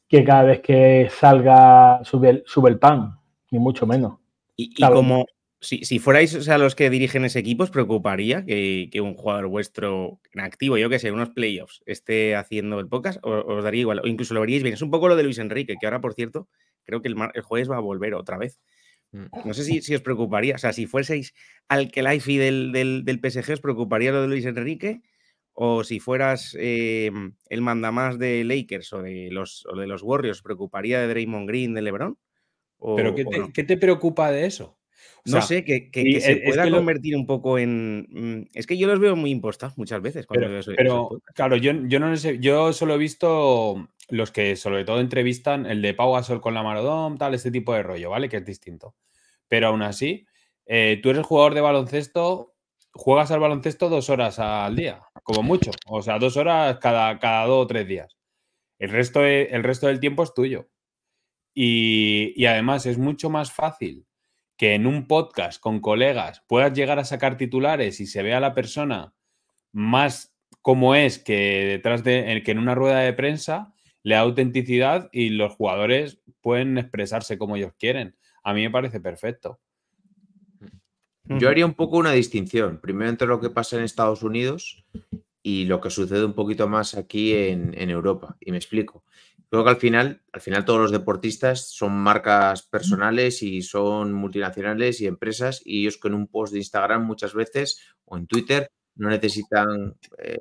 que cada vez que salga sube el, sube el pan, ni mucho menos. y como, si, fuerais a los que dirigen ese equipo, ¿os preocuparía que, un jugador vuestro en activo, yo que sé, unos playoffs, esté haciendo el podcast? ¿Os daría igual? O incluso lo veríais bien. Es un poco lo de Luis Enrique, que ahora, por cierto, creo que el, el jueves va a volver otra vez. Mm. No sé si, os preocuparía, o sea, si fueseis al que del, del, del PSG, ¿os preocuparía lo de Luis Enrique? O si fueras em, el mandamás de Lakers o de los, de los Warriors, ¿os preocuparía de Draymond Green, de LeBron? ¿Pero qué te preocupa de eso? No sé, que, se e, pueda convertir un poco en. Mm, es que yo los veo muy impostados muchas veces. pero, claro, yo, yo no sé, yo solo he visto los que sobre todo entrevistan, el de Pau Gasol con la Maradón tal, este tipo de rollo, ¿vale? Que es distinto. Pero aún así, eh, tú eres jugador de baloncesto, juegas al baloncesto dos horas al día, como mucho. O sea, dos horas cada, cada dos o tres días. El resto, el resto del tiempo es tuyo. y además es mucho más fácil que en un podcast con colegas puedas llegar a sacar titulares y se vea a la persona más como es que detrás de que en una rueda de prensa le da autenticidad y los jugadores pueden expresarse como ellos quieren. A mí me parece perfecto. Yo haría un poco una distinción, primero entre lo que pasa en Estados Unidos y lo que sucede un poquito más aquí en Europa. Y me explico creo que al final, al final todos los deportistas son marcas personales y son multinacionales y empresas y ellos con un post de Instagram muchas veces o en Twitter no necesitan eh,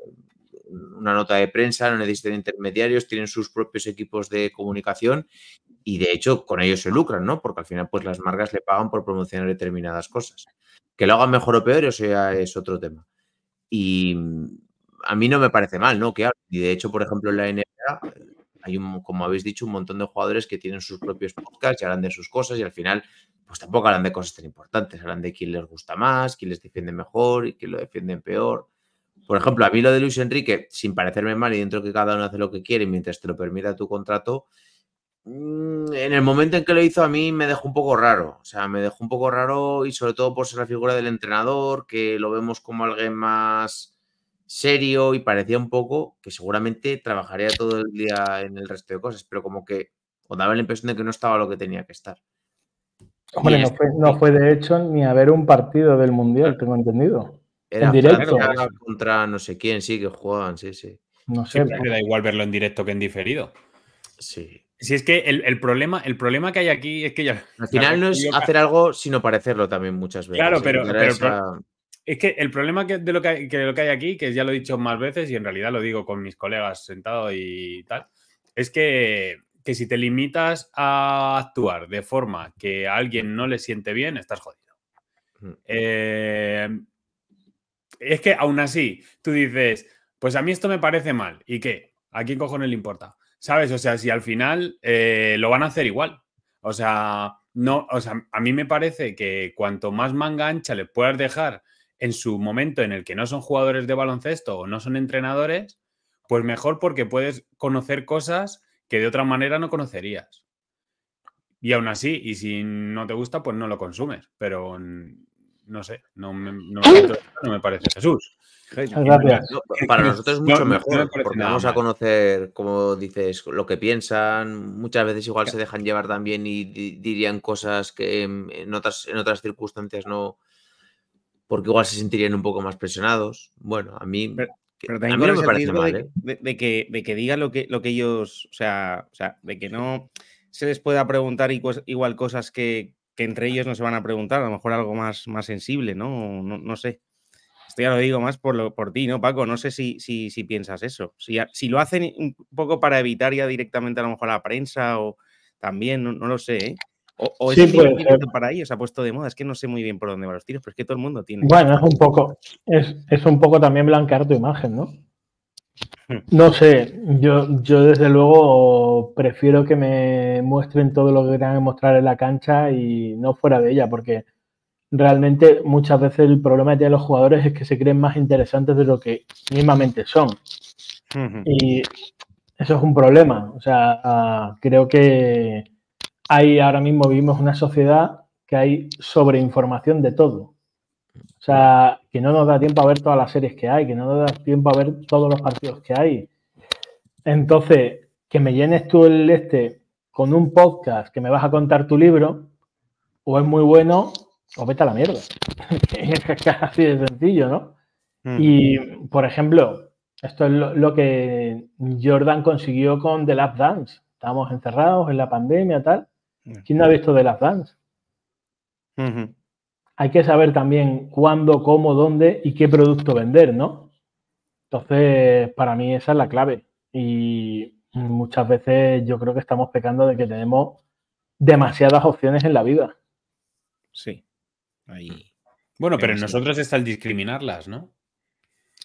una nota de prensa, no necesitan intermediarios, tienen sus propios equipos de comunicación y de hecho con ellos se lucran, ¿no? Porque al final pues las marcas le pagan por promocionar determinadas cosas. Que lo hagan mejor o peor, eso ya es otro tema. Y mm, a mí no me parece mal, ¿no? Que y de hecho, por ejemplo, en la NBA hay un, como habéis dicho, un montón de jugadores que tienen sus propios podcasts y hablan de sus cosas y al final, pues tampoco hablan de cosas tan importantes, hablan de quién les gusta más, quién les defiende mejor y quién lo defiende peor. Por ejemplo, a mí lo de Luis Enrique, sin parecerme mal y dentro que cada uno hace lo que quiere mientras te lo permita tu contrato, mm, en el momento en que lo hizo a mí me dejó un poco raro, o sea, me dejó un poco raro y sobre todo por ser la figura del entrenador, que lo vemos como alguien más serio y parecía un poco que seguramente trabajaría todo el día en el resto de cosas, pero como que o daba la impresión de que no estaba lo que tenía que estar. Hombre, no fue, de hecho ni a ver un partido del Mundial, tengo entendido. Era en directo. contra no sé quién, sí, que jugaban, sí, sí. No sé. me pues. da igual verlo en directo que en diferido. Sí. Si es que el, problema, el problema que hay aquí es que ya. Al final no es hacer algo sino parecerlo también muchas veces. Claro, ¿eh? pero, es que el problema de lo que, hay, aquí, que ya lo he dicho más veces y en realidad lo digo con mis colegas sentados y tal, es que, si te limitas a actuar de forma que a alguien no le siente bien, estás jodido. Mm. Eh, es que aún así, tú dices, pues a mí esto me parece mal, ¿y qué? ¿A quién cojones le importa? ¿Sabes? O sea, si al final eh, lo van a hacer igual. O sea, no, o sea, a mí me parece que cuanto más mangancha le puedas dejar en su momento en el que no son jugadores de baloncesto o no son entrenadores, pues mejor porque puedes conocer cosas que de otra manera no conocerías. Y aún así, y si no te gusta, pues no lo consumes. Pero no sé, no me, parece Jesús. para (laughs) nosotros es mucho mejor, porque vamos a conocer, como dices, lo que piensan. Muchas veces igual se dejan llevar también y dirían cosas que en otras, en otras circunstancias no, porque igual se sentirían un poco más presionados. Bueno, a mí, me parece mal. De, ¿eh? que, que digan lo que, lo que ellos, o sea, sea, de que no se les pueda preguntar igual cosas que, que, entre ellos no se van a preguntar, a lo mejor algo más, más sensible, ¿no? ¿no? sé. Esto ya lo digo más por, lo, por ti, ¿no, Paco? No sé si, si, si piensas eso. Si, si, lo hacen un poco para evitar ya directamente a lo mejor a la prensa o también, no, no lo sé, ¿eh? O, o sí, para ellos ha puesto de moda. Es que no sé muy bien por dónde van los tiros, pero es que todo el mundo tiene. Bueno, es un poco, es, un poco también blanquear tu imagen, ¿no? No sé, yo, yo desde luego prefiero que me muestren todo lo que tengan que mostrar en la cancha y no fuera de ella, porque realmente muchas veces el problema de los jugadores es que se creen más interesantes de lo que mismamente son. Y eso es un problema. O sea, ah, creo que ahora mismo vivimos una sociedad que hay sobreinformación de todo. O sea, que no nos da tiempo a ver todas las series que hay, que no nos da tiempo a ver todos los partidos que hay. Entonces, que me llenes tú el este con un podcast que me vas a contar tu libro, o es muy bueno, o vete a la mierda. es (laughs) así de sencillo, ¿no? Mm. Y, por ejemplo, esto es lo, que Jordan consiguió con The Last Dance. Estábamos encerrados en la pandemia, tal. ¿Quién no ha visto de las fans Hay que saber también cuándo, cómo, dónde y qué producto vender, ¿no? Entonces, para mí esa es la clave. Y muchas veces yo creo que estamos pecando de que tenemos demasiadas opciones en la vida. Sí. Bueno, pero, en nosotros está el discriminarlas, ¿no?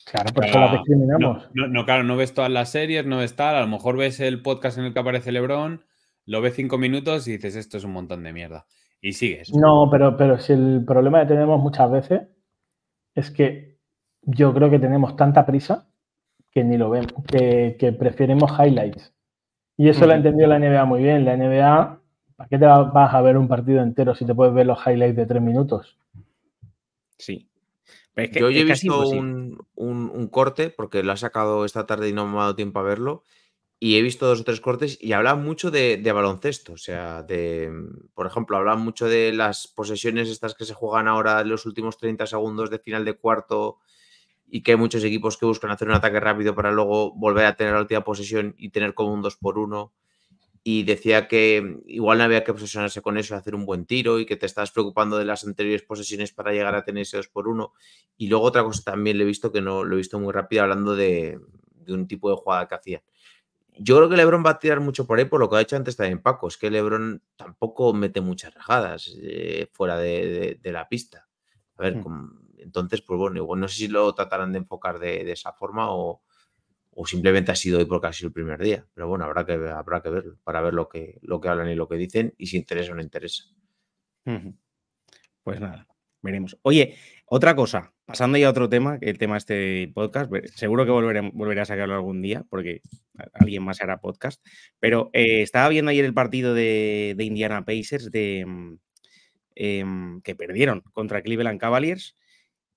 Claro, por ah, eso las discriminamos. No, claro, no ves todas las series, no ves tal. A lo mejor ves el podcast en el que aparece LeBron lo ves cinco minutos y dices, esto es un montón de mierda. Y sigues. No, pero, pero si el problema que tenemos muchas veces es que yo creo que tenemos tanta prisa que ni lo vemos, que, que preferimos highlights. Y eso lo ha entendido la NBA muy bien. La NBA, ¿para qué te vas a ver un partido entero si te puedes ver los highlights de tres minutos? Sí. yo he visto un, un, corte, porque lo ha sacado esta tarde y no me ha dado tiempo a verlo, y he visto dos o tres cortes y hablaba mucho de, baloncesto, o sea, de, mm, por ejemplo, hablan mucho de las posesiones estas que se juegan ahora en los últimos 30 segundos de final de cuarto y que hay muchos equipos que buscan hacer un ataque rápido para luego volver a tener la última posesión y tener como un 2 por 1 y decía que mm, igual no había que posesionarse con eso, y hacer un buen tiro y que te estabas preocupando de las anteriores posesiones para llegar a tener ese 2 por 1 y luego otra cosa también le he visto que no lo he visto muy rápido hablando de, de un tipo de jugada que hacían yo creo que Lebron va a tirar mucho por ahí, por lo que ha hecho antes también Paco. Es que Lebron tampoco mete muchas rajadas eh, fuera de, la pista. A ver, hmm. entonces, pues bueno, igual no sé si lo tratarán de enfocar de, esa forma o, simplemente ha sido hoy porque ha sido el primer día. Pero bueno, habrá que, habrá que verlo para ver lo que, lo que hablan y lo que dicen y si interesa o no interesa. Pues nada, veremos. Oye, otra cosa, pasando ya a otro tema, el tema este podcast, seguro que volveré, a sacarlo algún día porque alguien más hará podcast, pero eh, estaba viendo ayer el partido de, Indiana Pacers de, mm, em, que perdieron contra Cleveland Cavaliers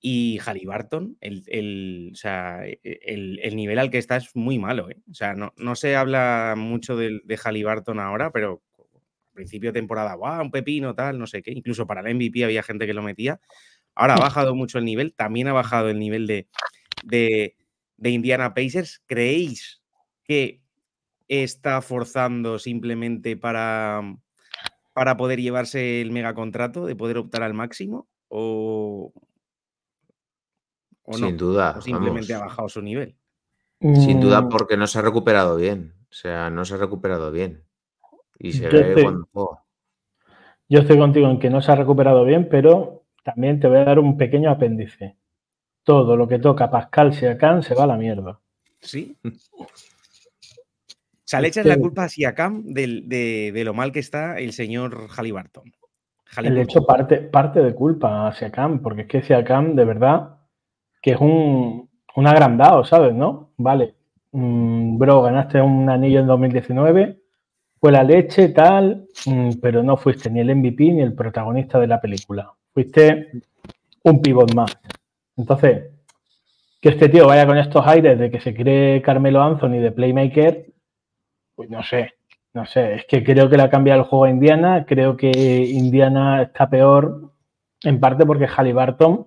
y Halliburton, el, el, o sea, e, e, el, nivel al que está es muy malo. ¿eh? O sea, no, no se habla mucho de, de Halliburton ahora, pero principio de temporada, guau, un pepino, tal, no sé qué. Incluso para el MVP había gente que lo metía. Ahora ha mm. bajado mucho el nivel, también ha bajado el nivel de, Indiana Pacers. ¿Creéis que está forzando simplemente para, mm, para poder llevarse el megacontrato, de poder optar al máximo? ¿O, Sin duda. simplemente ha bajado su nivel. Sin duda mm. porque no se ha recuperado bien. O sea, no se ha recuperado bien yo estoy, contigo en que no se ha recuperado bien, pero también te voy a dar un pequeño apéndice. Todo lo que toca Pascal Siakam se va a la mierda. ¿Sí? O sea, le echas la culpa a Siakam de, lo mal que está el señor Halliburton. Le echo parte, parte de culpa a Siakam, porque es que Siakam, de verdad, que es un, agrandado, ¿sabes? ¿No? Vale, mm, bro, ganaste un anillo en 2019, fue la leche, tal, mm, pero no fuiste ni el MVP ni el protagonista de la película. Fuiste un pivot más. Entonces, que este tío vaya con estos aires de que se cree Carmelo Anthony de Playmaker, pues no sé, no sé. Es que creo que le cambia el juego a Indiana. Creo que Indiana está peor, en parte porque Halliburton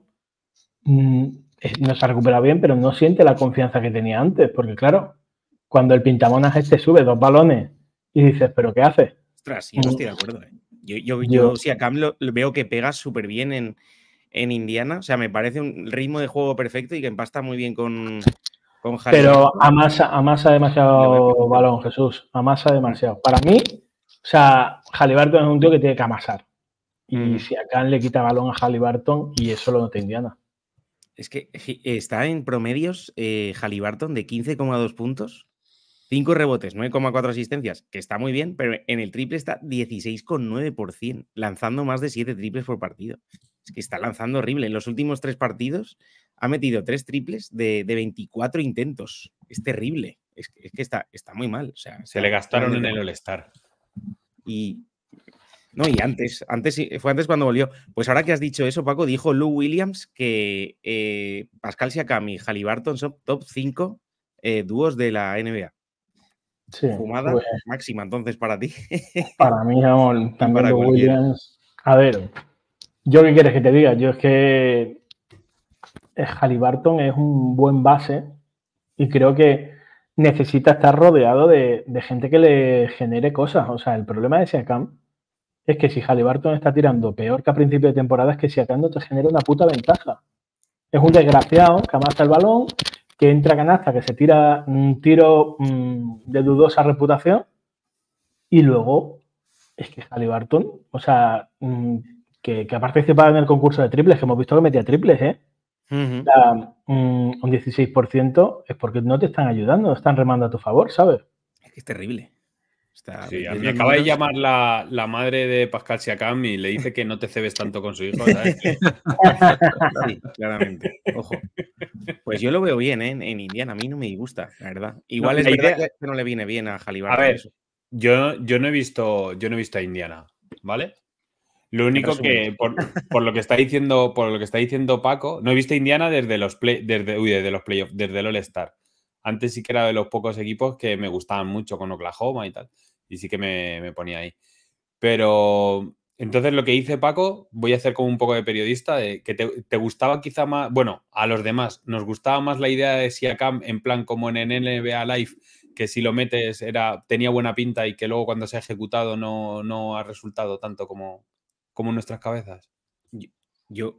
mm, no se ha recuperado bien, pero no siente la confianza que tenía antes, porque claro, cuando el pintamonas este sube dos balones y dices, ¿pero qué hace? Ostras, yo no estoy de acuerdo. ¿eh? Yo, yo, yo, si a Cam lo, veo que pega súper bien en, Indiana. O sea, me parece un ritmo de juego perfecto y que empasta muy bien con, con Pero amasa, amasa demasiado balón, Jesús. Amasa demasiado. Para mí, o sea, Halliburton es un tío que tiene que amasar. Y mm. si a Cam le quita balón a Halliburton, y eso lo nota Indiana. Es que eh, está en promedios eh, de 15,2 puntos 5 rebotes, 9,4 asistencias, que está muy bien, pero en el triple está 16,9%, lanzando más de 7 triples por partido. Es que está lanzando horrible. En los últimos 3 partidos ha metido 3 triples de, 24 intentos. Es terrible. Es que, está, está, muy mal. sea, Se le gastaron en el All-Star. Y, no, y antes, antes, fue antes cuando volvió. Pues ahora que has dicho eso, Paco, dijo Lou Williams que eh, Pascal Siakam y Halliburton son top 5 eh, dúos de la NBA. Sí, fumada pues, máxima, entonces, para ti. (laughs) para mí, amor, también A ver, yo qué quieres que te diga, yo es que eh, Halliburton es un buen base y creo que necesita estar rodeado de, gente que le genere cosas. O sea, el problema de Siakam es que si Halliburton está tirando peor que a principio de temporada es que Siakam no te genera una puta ventaja. Es un desgraciado que hasta el balón, que entra canasta, que se tira un tiro mm, de dudosa reputación. Y luego es que Barton. o sea, mm, que, ha participado en el concurso de triples, que hemos visto que metía triples, ¿eh? Mm, un 16% es porque no te están ayudando, no están remando a tu favor, ¿sabes? Es que es terrible me acaba de llamar la, madre de Pascal Siakam y le dice que no te cebes tanto con su hijo. (laughs) sí, claramente. Ojo. Pues yo lo veo bien ¿eh? en Indiana. A mí no me gusta, la verdad. Igual es verdad que no le viene bien a Jalibar. A ver, yo, yo, no he visto, yo no he visto a Indiana, ¿vale? Lo único que, por, lo que está diciendo, por lo que está diciendo Paco, no he visto a Indiana desde los play, desde, desde los playoffs, desde el All-Star. Antes sí que era de los pocos equipos que me gustaban mucho con Oklahoma y tal. Y sí que me, ponía ahí. Pero entonces lo que hice, Paco, voy a hacer como un poco de periodista, que te, gustaba quizá más, bueno, a los demás, nos gustaba más la idea de Siacam en plan como en NBA Live, que si lo metes era, tenía buena pinta y que luego cuando se ha ejecutado no, no ha resultado tanto como, como en nuestras cabezas. Yo,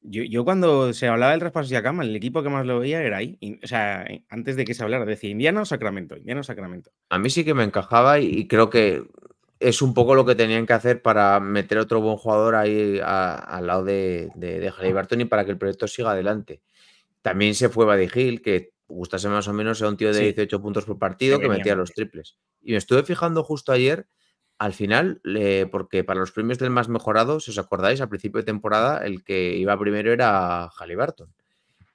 yo, cuando se hablaba del traspaso de Cama, el equipo que más lo veía era ahí. o sea, eh, antes de que se hablara, decía Indiana o Sacramento, Indiana o Sacramento. A mí sí que me encajaba y creo que es un poco lo que tenían que hacer para meter otro buen jugador ahí al lado de, de, de para que el proyecto siga adelante. También se fue Buddy Hill, que gustase más o menos, a un tío de 18 puntos por partido que metía los triples. Y me estuve fijando justo ayer al final, porque para los premios del más mejorado, si os acordáis, al principio de temporada el que iba primero era Halliburton.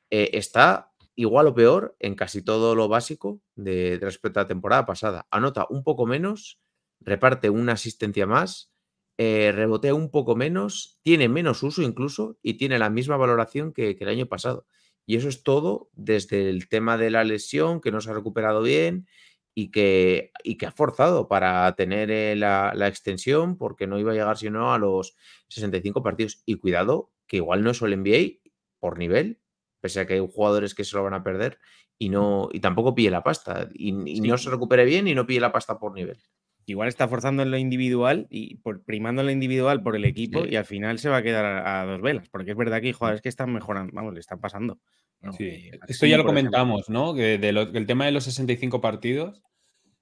Eh, está igual o peor en casi todo lo básico de, respecto a la temporada pasada. Anota un poco menos, reparte una asistencia más, eh, rebotea un poco menos, tiene menos uso incluso y tiene la misma valoración que, que el año pasado. Y eso es todo desde el tema de la lesión, que no se ha recuperado bien y que, y que ha forzado para tener eh, la, extensión porque no iba a llegar sino a los 65 partidos. Y cuidado, que igual no es el NBA por nivel, pese a que hay jugadores que se lo van a perder y, mm. no, y tampoco pille la pasta y, no se recupere bien y no pille la pasta por nivel igual está forzando en lo individual y primando en lo individual por el equipo y al final se va a quedar a, dos velas, porque es verdad que, hay mm. es que están mejorando, vamos, le están pasando. sí. Eh, esto ya lo comentamos, ¿no? Que, el tema de los 65 partidos,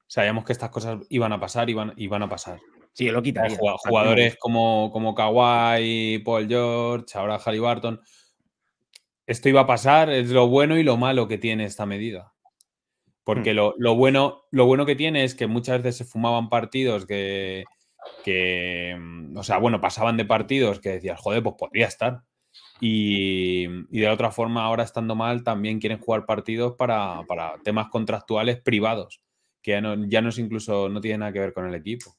sabíamos que estas cosas iban a pasar, y iban a pasar. Sí, lo quitaría. jugadores como, como Kawhi, Paul George, ahora Harry Barton. Esto iba a pasar, es lo bueno y lo malo que tiene esta medida. Porque mm. lo, lo, bueno, lo bueno que tiene es que muchas veces se fumaban partidos que, que, mm, o sea, bueno, pasaban de partidos que decías, joder, pues podría estar. Y, de otra forma, ahora estando mal, también quieren jugar partidos para, para temas contractuales privados, que ya no, ya no es incluso, no tiene nada que ver con el equipo.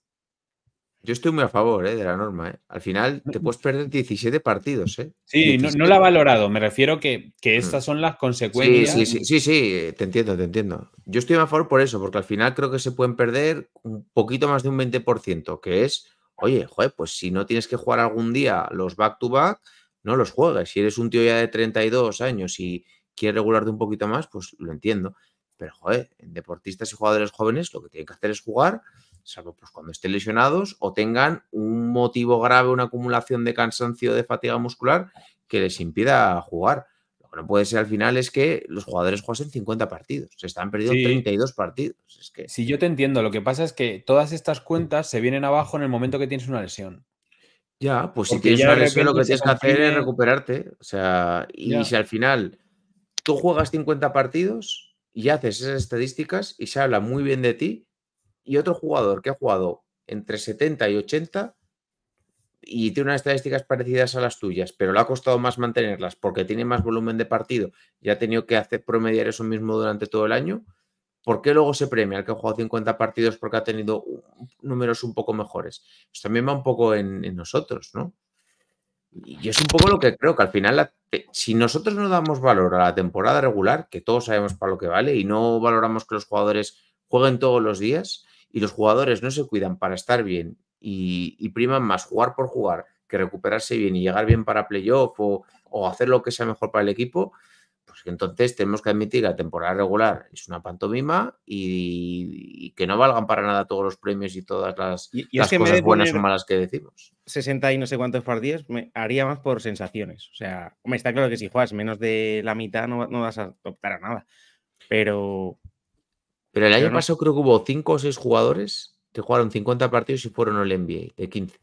Yo estoy muy a favor ¿eh? de la norma. ¿eh? Al final te puedes perder 17 partidos. ¿eh? Sí, no, la ha valorado. Me refiero que, que mm. estas son las consecuencias. Sí sí, sí te entiendo, te entiendo. Yo estoy a favor por eso, porque al final creo que se pueden perder un poquito más de un 20%, que es, oye, joder, pues si no tienes que jugar algún día los back-to-back, no los juegues. Si eres un tío ya de 32 años y quieres regularte un poquito más, pues lo entiendo. Pero, joder, deportistas y jugadores jóvenes lo que tienen que hacer es jugar salvo pues cuando estén lesionados o tengan un motivo grave, una acumulación de cansancio de fatiga muscular que les impida jugar. Lo que no puede ser al final es que los jugadores jueguen 50 partidos, se están perdiendo 32 partidos. si yo te entiendo, lo que pasa es que todas estas cuentas se vienen abajo en el momento que tienes una lesión. Ya, pues si tienes una lesión lo que tienes que hacer es recuperarte. O sea, y si al final tú juegas 50 partidos y haces esas estadísticas y se habla muy bien de ti, y otro jugador que ha jugado entre 70 y 80 y tiene unas estadísticas parecidas a las tuyas, pero le ha costado más mantenerlas porque tiene más volumen de partido y ha tenido que hacer promediar eso mismo durante todo el año, ¿por qué luego se premia al que ha jugado 50 partidos porque ha tenido números un poco mejores? Pues también va un poco en, nosotros, ¿no? Y es un poco lo que creo que al final, si nosotros no damos valor a la temporada regular, que todos sabemos para lo que vale, y no valoramos que los jugadores jueguen todos los días, y los jugadores no se cuidan para estar bien y, priman más jugar por jugar que recuperarse bien y llegar bien para playoff o, hacer lo que sea mejor para el equipo, pues entonces tenemos que admitir que la temporada regular es una pantomima y, que no valgan para nada todos los premios y todas las, cosas buenas o malas que decimos. 60 y no sé cuántos partidos, me haría más por sensaciones. O sea, me está claro que si juegas menos de la mitad no, no vas a optar a nada. Pero pero el año pasado creo que hubo 5 o 6 jugadores que jugaron 50 partidos y fueron al NBA de 15.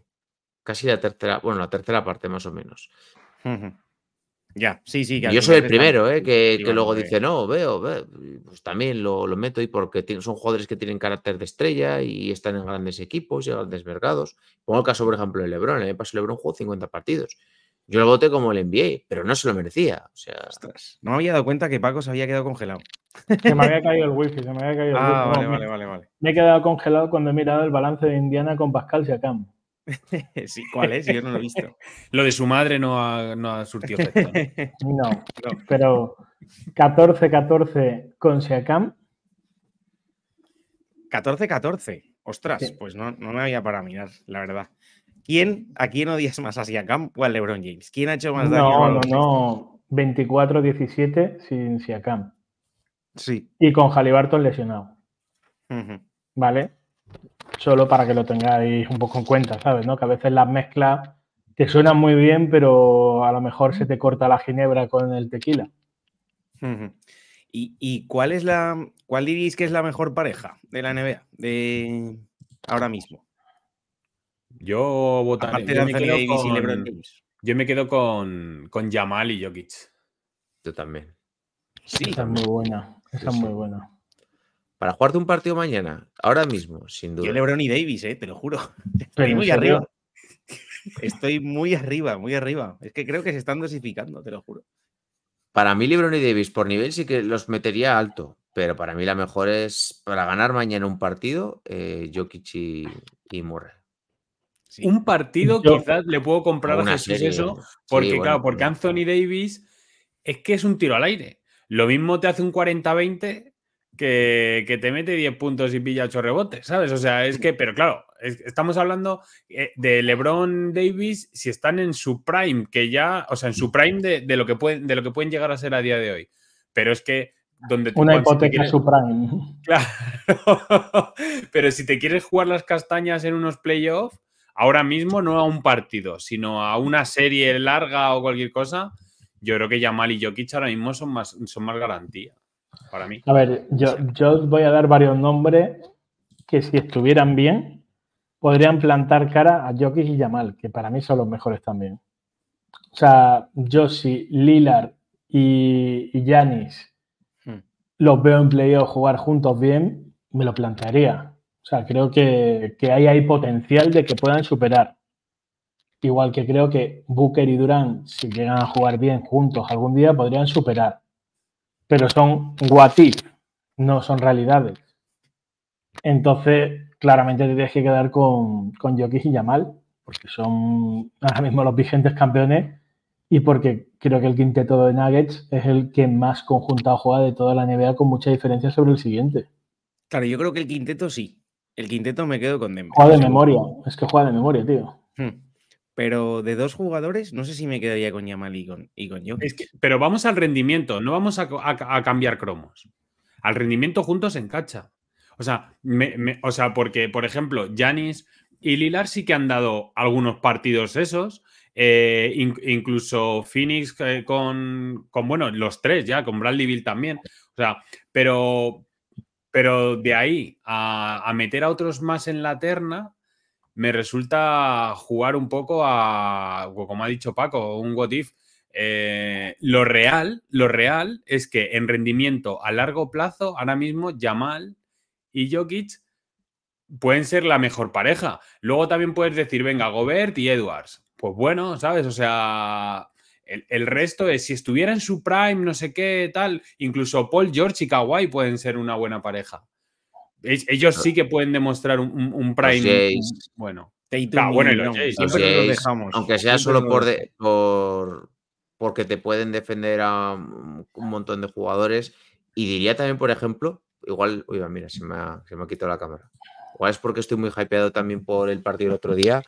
Casi la tercera, bueno, la tercera parte más o menos. Ya, sí, sí. Yo soy el primero, eh, que, luego dice, no, veo, pues también lo, meto Y porque son jugadores que tienen carácter de estrella y están en grandes equipos y grandes mercados. Pongo el caso, por ejemplo, de Lebron. El año pasado Lebron jugó 50 partidos yo lo voté como el envié, pero no se lo merecía. O sea... Ostras, no me había dado cuenta que Paco se había quedado congelado. Se me había caído el wifi, se me había caído el ah, wifi. Vale, vale, vale, vale. Me he quedado congelado cuando he mirado el balance de Indiana con Pascal Siakam. (laughs) sí, ¿cuál es? Yo no lo he visto. lo de su madre no ha, no surtido efecto. ¿no? (laughs) pero 14-14 con Siakam. 14-14. Ostras, pues no, no me había para mirar, la verdad. ¿Quién, ¿A quién odias más, a Siakam o a LeBron James? ¿Quién ha hecho más daño? No, no, no. 24-17 sin Siakam. Sí. Y con Jalibarto lesionado. ¿Vale? Solo para que lo tengáis un poco en cuenta, ¿sabes? Que a veces las mezclas te suenan muy bien, pero a lo mejor se te corta la ginebra con el tequila. ¿Y, cuál es la. ¿Cuál diréis que es la mejor pareja de la NBA? De ahora mismo. Yo votaré. Yo, me quedo con, con, Yamal y Jokic. Yo también. Sí. están muy buena. están muy buena. Para jugarte un partido mañana, ahora mismo, sin duda. Yo LeBron y Davis, eh, te lo juro. (laughs) Estoy muy arriba. Estoy muy arriba, muy arriba. Es que creo que se están dosificando, te lo juro. Para mí, LeBron y Davis, por nivel, sí que los metería alto. Pero para mí, la mejor es para ganar mañana un partido, eh, Jokic y, y Murray. Un partido quizás le puedo comprar a Jesús eso, porque Anthony Davis es que es un tiro al aire. Lo mismo te hace un 40-20 que, te mete 10 puntos y pilla 8 rebotes, ¿sabes? O sea, es que, pero claro, estamos hablando eh, de LeBron Davis si están en su prime, que ya, o sea, en su prime de, lo, que pueden, de lo que pueden llegar a ser a día de hoy. Pero es que donde tú, Una hipoteca su prime. (laughs) Claro. pero si te quieres jugar las castañas en unos playoffs, ahora mismo no a un partido, sino a una serie larga o cualquier cosa, yo creo que Yamal y Jokic ahora mismo son más, son más garantía para mí. A ver, yo, yo os voy a dar varios nombres que si estuvieran bien, podrían plantar cara a Jokic y Yamal, que para mí son los mejores también. O sea, yo si Lilar y Yanis hmm. los veo en jugar juntos bien, me lo plantearía. O sea, creo que, que ahí hay potencial de que puedan superar. Igual que creo que Booker y Durán, si llegan a jugar bien juntos algún día, podrían superar. Pero son what no son realidades. Entonces, claramente te tienes que quedar con, con Jokic y Yamal, porque son ahora mismo los vigentes campeones y porque creo que el quinteto de Nuggets es el que más conjuntado juega de toda la NBA con mucha diferencia sobre el siguiente. Claro, yo creo que el quinteto sí, el quinteto me quedo con Denver. Juega de memoria, es que juega de memoria, tío. Hmm. Pero de dos jugadores, no sé si me quedaría con Yamal y con, yo. pero vamos al rendimiento, no vamos a, cambiar cromos. Al rendimiento juntos en cacha. O sea, o sea porque, por ejemplo, Janis y Lilar sí que han dado algunos partidos esos. Eh, incluso Phoenix eh, con, con, bueno, los tres ya, con Bradley Bill también. O sea, pero, pero de ahí a, meter a otros más en la terna, me resulta jugar un poco a, como ha dicho Paco, un gotif. Eh, lo real, lo real es que en rendimiento a largo plazo, ahora mismo Yamal y Jokic pueden ser la mejor pareja. Luego también puedes decir, venga, Gobert y Edwards. Pues bueno, ¿sabes? O sea, el, resto es, si estuviera en su prime, no sé qué, tal, incluso Paul George y Kawhi pueden ser una buena pareja. ellos sí que pueden demostrar un, prime. bueno. Aunque sea solo por, porque te pueden defender a un montón de jugadores. Y diría también, por ejemplo, igual, uy, mira, se me, ha, quitado la cámara. Igual es porque estoy muy hypeado también por el partido del otro día,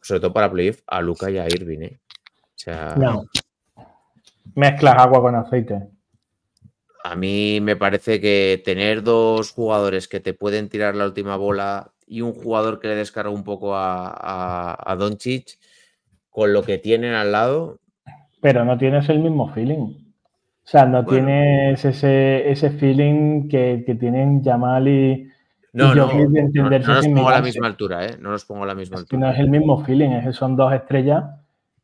sobre todo para playoff, a Luca y a Irving, ¿eh? no. Mezclas agua con aceite. A mí me parece que tener dos jugadores que te pueden tirar la última bola y un jugador que le descarga un poco a, a, Doncic con lo que tienen al lado. Pero no tienes el mismo feeling. O sea, no tienes ese, ese feeling que, que tienen Yamal y, no, no, no, nos pongo a la misma altura, ¿eh? No nos pongo a la misma es altura. no es el mismo feeling, son dos estrellas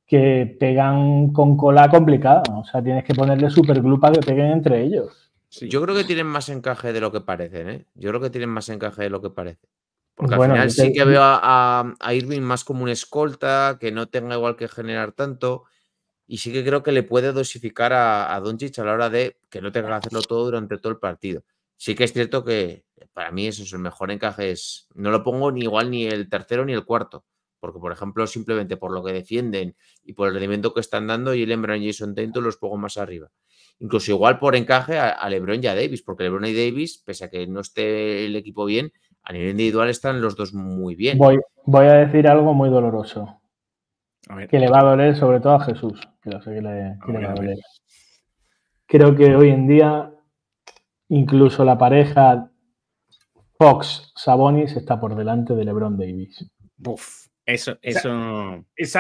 que pegan con cola complicada. O sea, tienes que ponerle superglue para que peguen entre ellos. Yo creo que tienen más encaje de lo que parecen, ¿eh? Yo creo que tienen más encaje de lo que parece. Porque al final sí que veo a, Irving más como un escolta, que no tenga igual que generar tanto. Y sí que creo que le puede dosificar a, a Doncic a la hora de que no tenga que hacerlo todo durante todo el partido. Sí que es cierto que para mí eso es el mejor encaje. Es, no lo pongo ni igual ni el tercero ni el cuarto. Porque, por ejemplo, simplemente por lo que defienden y por el rendimiento que están dando, y LeBron y Jason Tatum los pongo más arriba. Incluso igual por encaje a, LeBron y a Davis, porque LeBron y Davis, pese a que no esté el equipo bien, a nivel individual están los dos muy bien. Voy, voy a decir algo muy doloroso. Que le va a doler sobre todo a Jesús. Creo que hoy en día incluso la pareja Fox Sabonis está por delante de LeBron Davis. Uf. Eso, eso. Es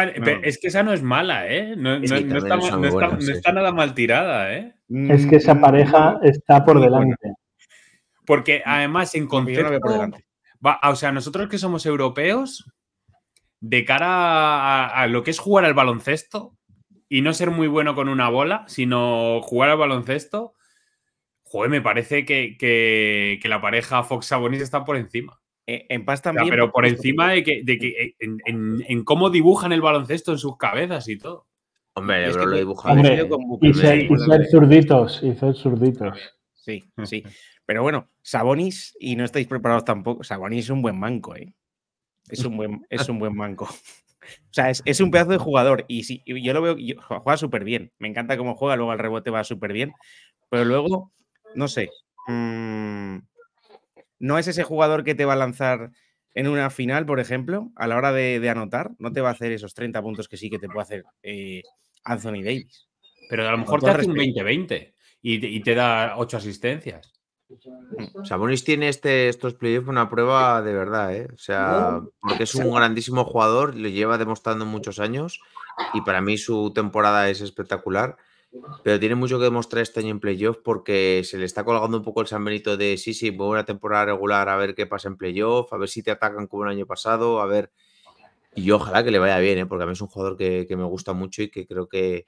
que esa no es mala, ¿eh? No, está, nada mal tirada, ¿eh? Es que esa mm, pareja está por delante. Porque mm, además, en concepto. o sea, nosotros que somos europeos, de cara a, lo que es jugar al baloncesto y no ser muy bueno con una bola, sino jugar al baloncesto, joder, me parece que, que la pareja Fox Sabonis está por encima. Eh, en paz también. pero por encima de que, eh, en, cómo dibujan el baloncesto en sus cabezas y todo. Hombre, lo dibujan. y ser, zurditos, y ser zurditos. Sí, sí. pero bueno, Sabonis, y no estáis preparados tampoco. Sabonis es un buen banco, ¿eh? Es un buen, es un buen manco. o sea, es, un pedazo de jugador. Y si yo lo veo, juega súper bien. Me encanta cómo juega, luego el rebote va súper bien. Pero luego, no sé. Mm, no es ese jugador que te va a lanzar en una final, por ejemplo, a la hora de, anotar, no te va a hacer esos 30 puntos que sí que te puede hacer eh, Anthony Davis. Pero a lo mejor te hace un 20-20 y, te da 8 asistencias. Mm, Sabonis tiene este, estos playoffs una prueba de verdad, ¿eh? O sea, porque es un grandísimo jugador, lo lleva demostrando muchos años y para mí su temporada es espectacular pero tiene mucho que demostrar este año en playoff porque se le está colgando un poco el San de sí, sí, una temporada regular, a ver qué pasa en playoff, a ver si te atacan como el año pasado, a ver. Y ojalá que le vaya bien, ¿eh? porque a mí es un jugador que, me gusta mucho y que creo que,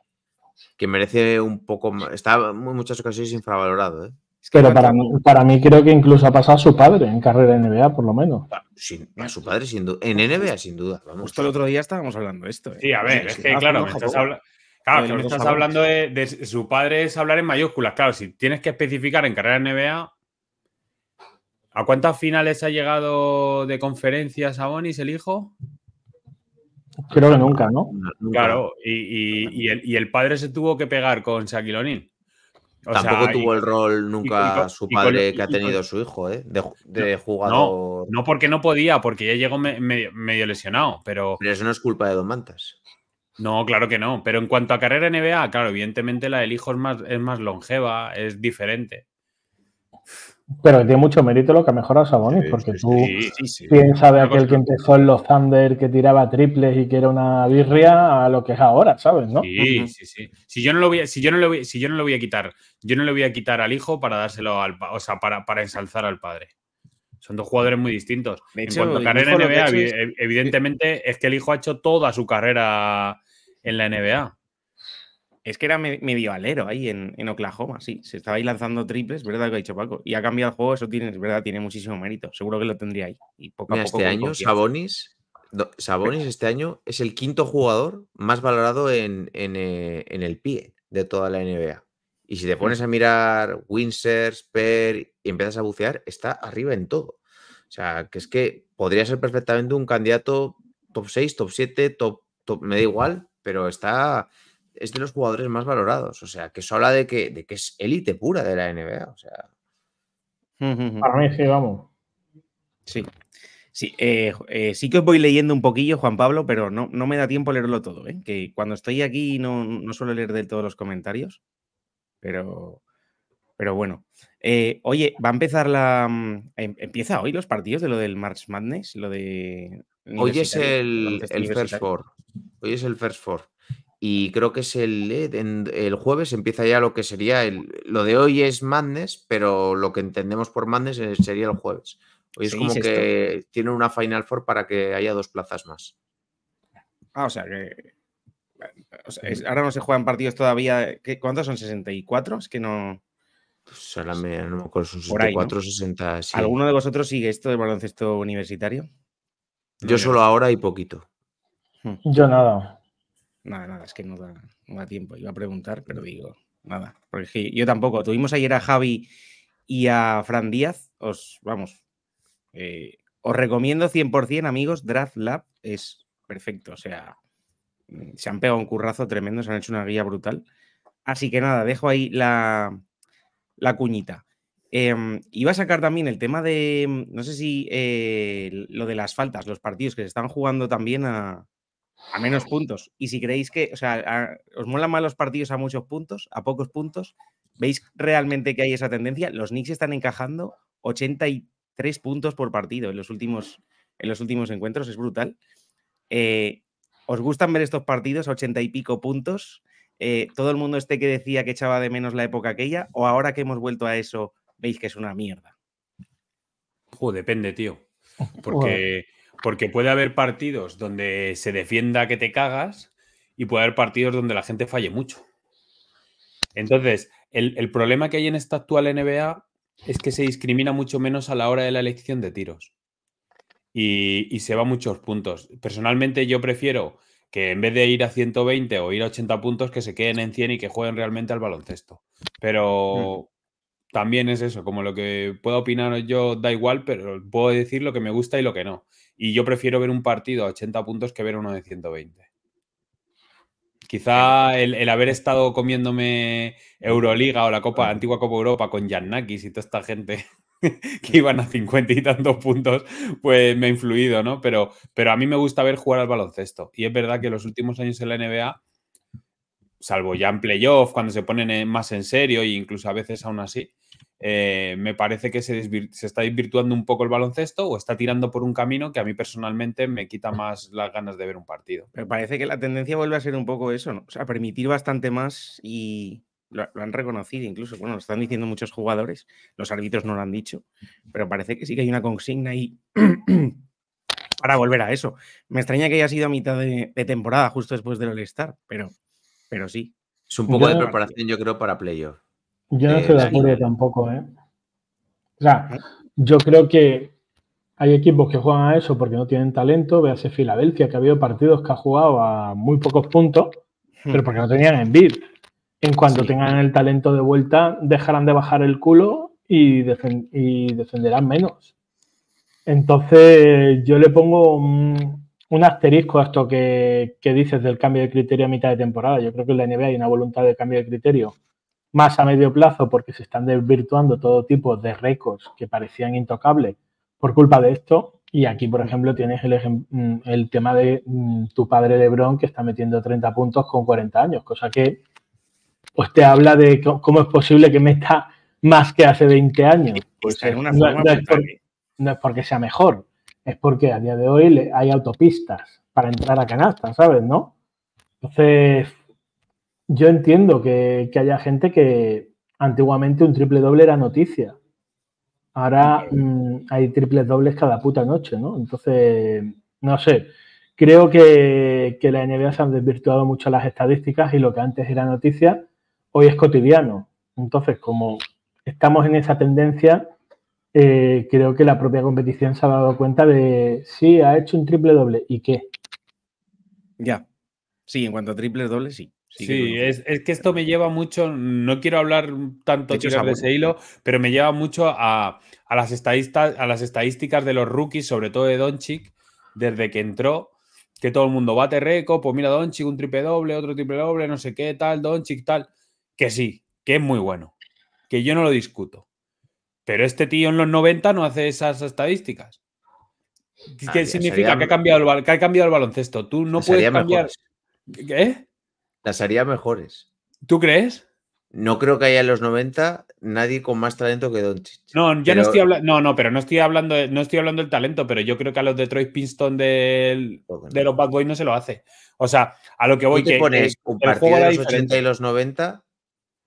que merece un poco Está en muchas ocasiones infravalorado. ¿eh? Es que para mí, para mí creo que incluso ha pasado a su padre en carrera NBA, por lo menos. Ah, a su padre, sin En NBA, sin duda. Vamos. Justo el otro día estábamos hablando de esto. ¿eh? Sí, a ver, es que ah, claro, habla Claro, que estás hablando de, su padre es hablar en mayúsculas. Claro, si tienes que especificar en carrera NBA, ¿a cuántas finales ha llegado de conferencias a Bonis el hijo? Creo que nunca, ¿no? Claro, y, el, padre se tuvo que pegar con Shaquille O'Neal. Tampoco tuvo el rol nunca su padre que ha tenido su hijo, ¿eh? De, no, jugador. No, porque no podía, porque ya llegó medio lesionado, pero. Pero eso no es culpa de Don Mantas. No, claro que no. Pero en cuanto a carrera NBA, claro, evidentemente la del hijo es más, es más longeva, es diferente. Pero tiene mucho mérito lo que ha mejorado Sabonis, porque tú piensas de aquel que empezó en los Thunder, que tiraba triples y que era una birria, a lo que es ahora, ¿sabes? Sí, sí, sí. Si yo no lo voy a, si yo no lo si yo no lo voy a quitar, yo no le voy a quitar al hijo para dárselo al o sea, para, para ensalzar al padre. Son dos jugadores muy distintos. en cuanto a carrera NBA, evidentemente es que el hijo ha hecho toda su carrera en la NBA. Es que era medio alero ahí en, Oklahoma, sí. Se estaba ahí lanzando triples, ¿verdad? Lo que ha dicho Paco. Y ha cambiado el juego, eso tiene, es verdad, tiene muchísimo mérito. Seguro que lo tendría ahí. Y este año, Sabonis, Sabonis este año es el quinto jugador más valorado en, eh, el pie de toda la NBA. Y si te pones a mirar Windsor, Sper y empiezas a bucear, está arriba en todo. O sea, que es que podría ser perfectamente un candidato top 6, top 7, top me da igual, pero está, es de los jugadores más valorados. O sea, que eso habla de que, de que es élite pura de la NBA. O sea. Para mí sí, vamos. Sí. Sí, eh, eh, sí que os voy leyendo un poquillo, Juan Pablo, pero no, no me da tiempo a leerlo todo, ¿eh? que cuando estoy aquí no, suelo leer de todos los comentarios, pero, pero bueno. oye, va a empezar la... Mm, em, ¿Empieza hoy los partidos de lo del March Madness? Lo de... Hoy es el, el First Four, Hoy es el First Four. Y creo que es el, jueves empieza ya lo que sería el. Lo de hoy es Madness, pero lo que entendemos por Madness eh, sería el jueves. Hoy es como que tienen una Final Four para que haya dos plazas más. Ah, o sea que. ahora no se juegan partidos todavía. ¿Cuántos son? ¿64? Es que no. solamente pues no me acuerdo, son 64, o 60. ¿Alguno de vosotros sigue esto del baloncesto universitario? Yo solo ahora y poquito. Hmm. Yo nada. Nada, nada, es que no da, tiempo. Iba a preguntar, pero digo, nada. Porque yo tampoco. Tuvimos ayer a Javi y a Fran Díaz. Os, vamos, eh, os recomiendo 100%, amigos, Draft Lab es perfecto. O sea, se han pegado un currazo tremendo, se han hecho una guía brutal. Así que nada, dejo ahí la, la cuñita. Em, iba a sacar también el tema de, no sé si eh, lo de las faltas, los partidos que se están jugando también a, a menos puntos. Y si creéis que, o sea, os molan más los partidos a muchos puntos, a pocos puntos, ¿veis realmente que hay esa tendencia? Los Knicks están encajando 83 puntos por partido en los últimos, en los últimos encuentros, es brutal. Eh, ¿Os gustan ver estos partidos a 80 y pico puntos? Eh, ¿Todo el mundo este que decía que echaba de menos la época aquella? ¿O ahora que hemos vuelto a eso, veis que es una mierda? Joder, depende, tío. (laughs) Porque... Porque puede haber partidos donde se defienda que te cagas y puede haber partidos donde la gente falle mucho. Entonces, el, problema que hay en esta actual NBA es que se discrimina mucho menos a la hora de la elección de tiros. Y, se va muchos puntos. Personalmente yo prefiero que en vez de ir a 120 o ir a 80 puntos, que se queden en 100 y que jueguen realmente al baloncesto. Pero mm. también es eso, como lo que puedo opinar yo da igual, pero puedo decir lo que me gusta y lo que no. Y yo prefiero ver un partido a 80 puntos que ver uno de 120. Quizá el, haber estado comiéndome Euroliga o la Copa, antigua Copa Europa con Giannakis y toda esta gente (laughs) que iban a 50 y tantos puntos, pues me ha influido, ¿no? Pero, pero a mí me gusta ver jugar al baloncesto. Y es verdad que los últimos años en la NBA, salvo ya en playoff, cuando se ponen más en serio e incluso a veces aún así, eh, me parece que se, está desvirtuando un poco el baloncesto o está tirando por un camino que a mí personalmente me quita mm. más las ganas de ver un partido. Me parece que la tendencia vuelve a ser un poco eso, a permitir bastante más y lo, han reconocido incluso, bueno, lo están diciendo muchos jugadores, los árbitros no lo han dicho, pero parece que sí que hay una consigna ahí (clears throat) para volver a eso. Me extraña que haya sido a mitad de, temporada, justo después del All-Star, pero, pero sí. Es un poco de preparación, yo creo, para playoff. Yo no eh, estoy de acuerdo tampoco, ¿eh? O sea, yo creo que hay equipos que juegan a eso porque no tienen talento. Véase Filadelfia, que ha habido partidos que ha jugado a muy pocos puntos, hmm. pero porque no tenían en envid. En cuanto tengan el talento de vuelta, dejarán de bajar el culo y, defenderán menos. Entonces, yo le pongo un, asterisco a esto que, que, dices del cambio de criterio a mitad de temporada. Yo creo que en la NBA hay una voluntad de cambio de criterio más a medio plazo porque se están desvirtuando todo tipo de récords que parecían intocables por culpa de esto. Y aquí, por ejemplo, tienes el, mm, tema de mm, tu padre Lebron que está metiendo 30 puntos con 40 años, cosa que pues te habla de cómo es posible que meta más que hace 20 años. Pues una no, es porque sea mejor, es porque a día de hoy hay autopistas para entrar a canasta, ¿sabes? ¿No? Entonces, yo entiendo que, haya gente que antiguamente un triple doble era noticia. Ahora mm, hay triples dobles cada puta noche, ¿no? Entonces, no sé. Creo que, la NBA se han desvirtuado mucho las estadísticas y lo que antes era noticia, hoy es cotidiano. Entonces, como estamos en esa tendencia, eh, creo que la propia competición se ha dado cuenta de, sí, ha hecho un triple doble, ¿y qué? Ya. Sí, en cuanto a triple doble, sí. Sí, es, que esto me lleva mucho, no quiero hablar tanto de, ese hilo, pero me lleva mucho a, las estadistas, a las estadísticas de los rookies, sobre todo de Doncic, desde que entró, que todo el mundo bate récord, pues mira Doncic, un triple doble, otro triple doble, no sé qué, tal, Doncic, tal, que sí, que es muy bueno, que yo no lo discuto. Pero este tío en los 90 no hace esas estadísticas. ¿Qué significa? Que, ha cambiado el, ha el baloncesto. Tú no puedes cambiar. ¿Qué? Las haría mejores. ¿Tú crees? No creo que haya en los 90 nadie con más talento que Doncic. No, ya no estoy hablando. No, no, pero no estoy hablando, no estoy hablando del talento, pero yo creo que a los Detroit Pinston del, de los Bad Boys no se lo hace. O sea, a lo que voy. que, el de los 80 y los 90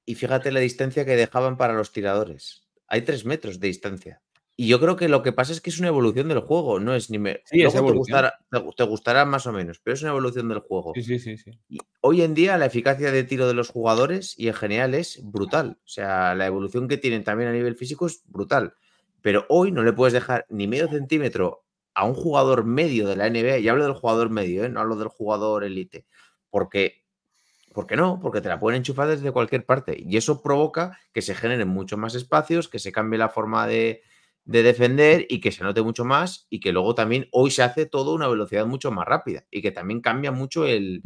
y fíjate la distancia que dejaban para los tiradores. Hay tres metros de distancia. Y yo creo que lo que pasa es que es una evolución del juego, no es ni me. te, gustará, más o menos, pero es una evolución del juego. Sí, sí, sí, hoy en día la eficacia de tiro de los jugadores y en general es brutal. O sea, la evolución que tienen también a nivel físico es brutal. Pero hoy no le puedes dejar ni medio centímetro a un jugador medio de la NBA. Y hablo del jugador medio, ¿eh? no hablo del jugador elite. Porque ¿Por qué no? Porque te la pueden enchufar desde cualquier parte. Y eso provoca que se generen muchos más espacios, que se cambie la forma de, de defender y que se note mucho más y que luego también hoy se hace todo una velocidad mucho más rápida y que también cambia mucho el,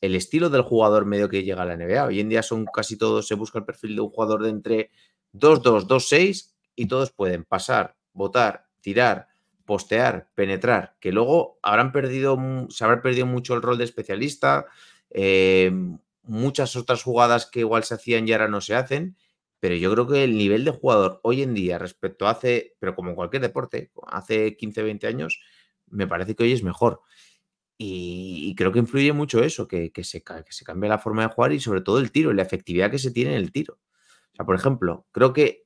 estilo del jugador medio que llega a la NBA. Hoy en día son casi todos, se busca el perfil de un jugador de entre 2-2, 2-6 y todos pueden pasar, votar, tirar, postear, penetrar, que luego habrán perdido, se habrá perdido mucho el rol de especialista, eh, muchas otras jugadas que igual se hacían y ahora no se hacen pero yo creo que el nivel de jugador hoy en día respecto a hace, pero como cualquier deporte, hace 15, 20 años, me parece que hoy es mejor. Y, creo que influye mucho eso, que, se, que se la forma de jugar y sobre todo el tiro, y la efectividad que se tiene en el tiro. O sea, por ejemplo, creo que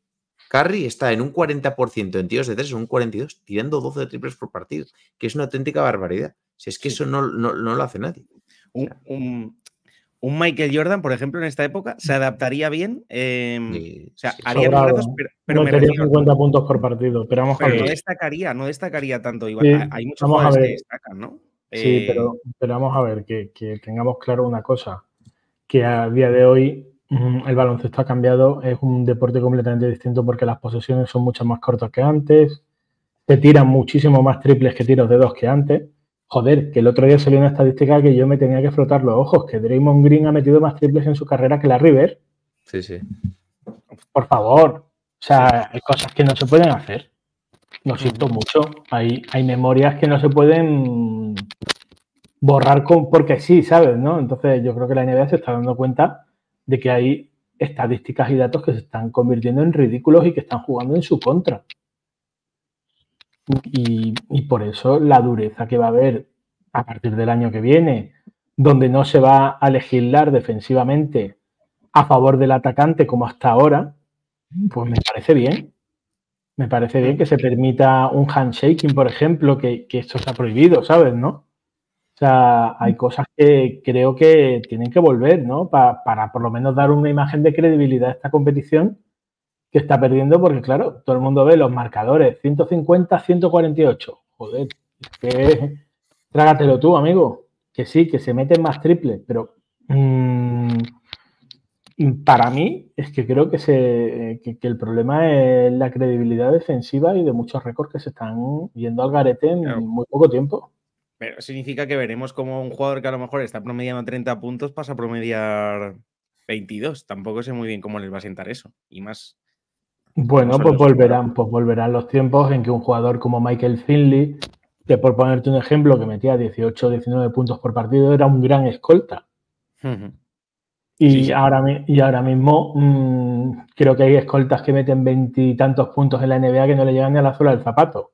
Curry está en un 40% en tiros de tres, en un 42, tirando 12 de triples por partido, que es una auténtica barbaridad. Si es que eso no, no, lo hace nadie. un, un Michael Jordan, por ejemplo, en esta época, se mm. adaptaría bien. Em, o sea, haría no, puntos por partido. Pero, vamos a ver. no destacaría, no destacaría tanto, Hay muchos que destacan, ¿no? Sí, pero, eh, pero, vamos a ver, que, que, tengamos claro una cosa, que a día de hoy mm, el baloncesto ha cambiado, es un deporte completamente distinto porque las posesiones son muchas más cortas que antes, se tiran muchísimo más triples que tiros de dos que antes. Joder, que el otro día salió una estadística que yo me tenía que frotar los ojos, que Draymond Green ha metido más triples en su carrera que la River. Sí, sí. Por favor. O sea, hay cosas que no se pueden hacer. Lo siento mucho. Hay, hay memorias que no se pueden borrar con porque sí, ¿sabes? Entonces yo creo que la NBA se está dando cuenta de que hay estadísticas y datos que se están convirtiendo en ridículos y que están jugando en su contra. Y, por eso la dureza que va a haber a partir del año que viene, donde no se va a legislar defensivamente a favor del atacante como hasta ahora, pues me parece bien. Me parece bien que se permita un handshaking, por ejemplo, que, esto está prohibido, ¿sabes? ¿No? O sea, hay cosas que creo que tienen que volver, ¿no? para por lo menos dar una imagen de credibilidad a esta competición que está perdiendo porque, claro, todo el mundo ve los marcadores, 150, 148. Joder, que trágatelo tú, amigo. Que sí, que se meten más triple. pero mm, para mí es que creo que, se, el problema es la credibilidad defensiva y de muchos récords que se están yendo al garete en muy poco tiempo. Pero significa que veremos como un jugador que a lo mejor está promediando 30 puntos pasa a promediar 22. Tampoco sé muy bien cómo les va a sentar eso. Y más bueno, pues volverán, pues volverán los tiempos en que un jugador como Michael Finley, que por ponerte un ejemplo, que metía 18 o 19 puntos por partido, era un gran escolta. y, Ahora, y ahora mismo mm, creo que hay escoltas que meten veintitantos puntos en la NBA que no le llegan ni a la suela del zapato.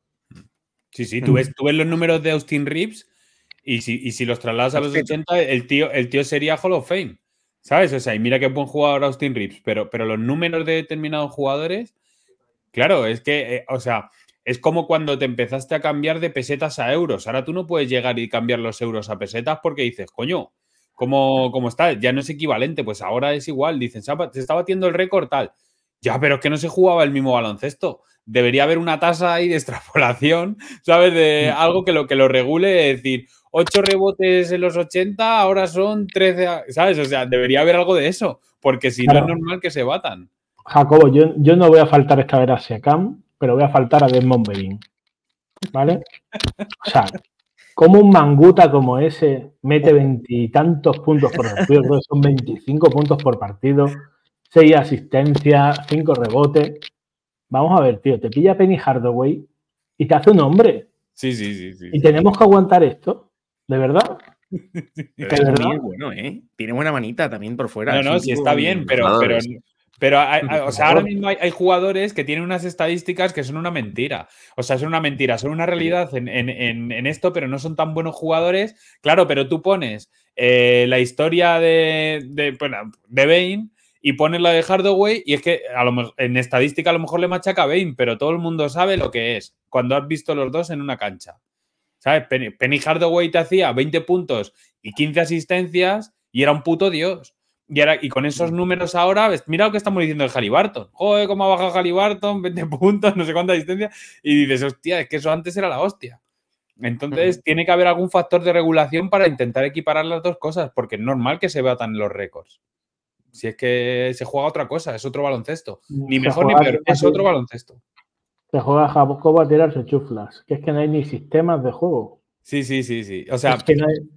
Sí, sí, tú mm. ves, tú los números de Austin Reeves y si, los trasladas a los 80, el tío, el tío sería Hall of Fame. ¿Sabes? O sea, y mira qué buen jugador Austin Reeves, pero, pero los números de determinados jugadores, claro, es que, eh, o sea, es como cuando te empezaste a cambiar de pesetas a euros. Ahora tú no puedes llegar y cambiar los euros a pesetas porque dices, coño, ¿cómo, cómo está? Ya no es equivalente, pues ahora es igual. Dicen, se está batiendo el récord tal. Ya, pero es que no se jugaba el mismo baloncesto. Debería haber una tasa ahí de extrapolación, (laughs) ¿sabes? De mm. algo que lo, que lo regule, es decir, 8 rebotes en los 80, ahora son 13, ¿sabes? O sea, debería haber algo de eso, porque si no es normal que se batan. Jacobo, yo, no voy a faltar esta vez a Siakam, pero voy a faltar a Desmond Bevin. ¿Vale? O sea, como un manguta como ese mete veintitantos puntos por partido, son 25 puntos por partido, 6 asistencias, 5 rebotes. Vamos a ver, tío, te pilla Penny Hardaway y te hace un hombre. sí, sí. sí y tenemos que aguantar esto. ¿De verdad? (laughs) bueno, ¿eh? Tiene buena manita también por fuera. No, no, sí está bien, pero, pero, o sea, ahora (laughs) mismo hay, jugadores que tienen unas estadísticas que son una mentira. O sea, son una mentira, son una realidad en, esto, pero no son tan buenos jugadores. Claro, pero tú pones eh, la historia de, de, de Bane y pones la de Hardaway y es que a lo, en estadística a lo mejor le machaca a Bane, pero todo el mundo sabe lo que es cuando has visto los dos en una cancha. ¿Sabes? Penny, Hardaway te hacía 20 puntos y 15 asistencias y era un puto dios. Y, ahora, y con esos mm. números ahora, mira lo que estamos diciendo de Halliburton. Joder, cómo ha bajado Halliburton, 20 (laughs) puntos, no sé cuántas asistencias. Y dices, hostia, es que eso antes era la hostia. Entonces, tiene que haber algún factor de regulación para intentar equiparar las dos cosas, porque es normal que se batan los récords. Si es que se juega otra cosa, es otro baloncesto. Mm, ni mejor ni peor, es otro baloncesto. Te juega a poco a tirarse chuflas. Que es que no hay ni sistemas de juego. Sí, sí, sí, sí. O sea,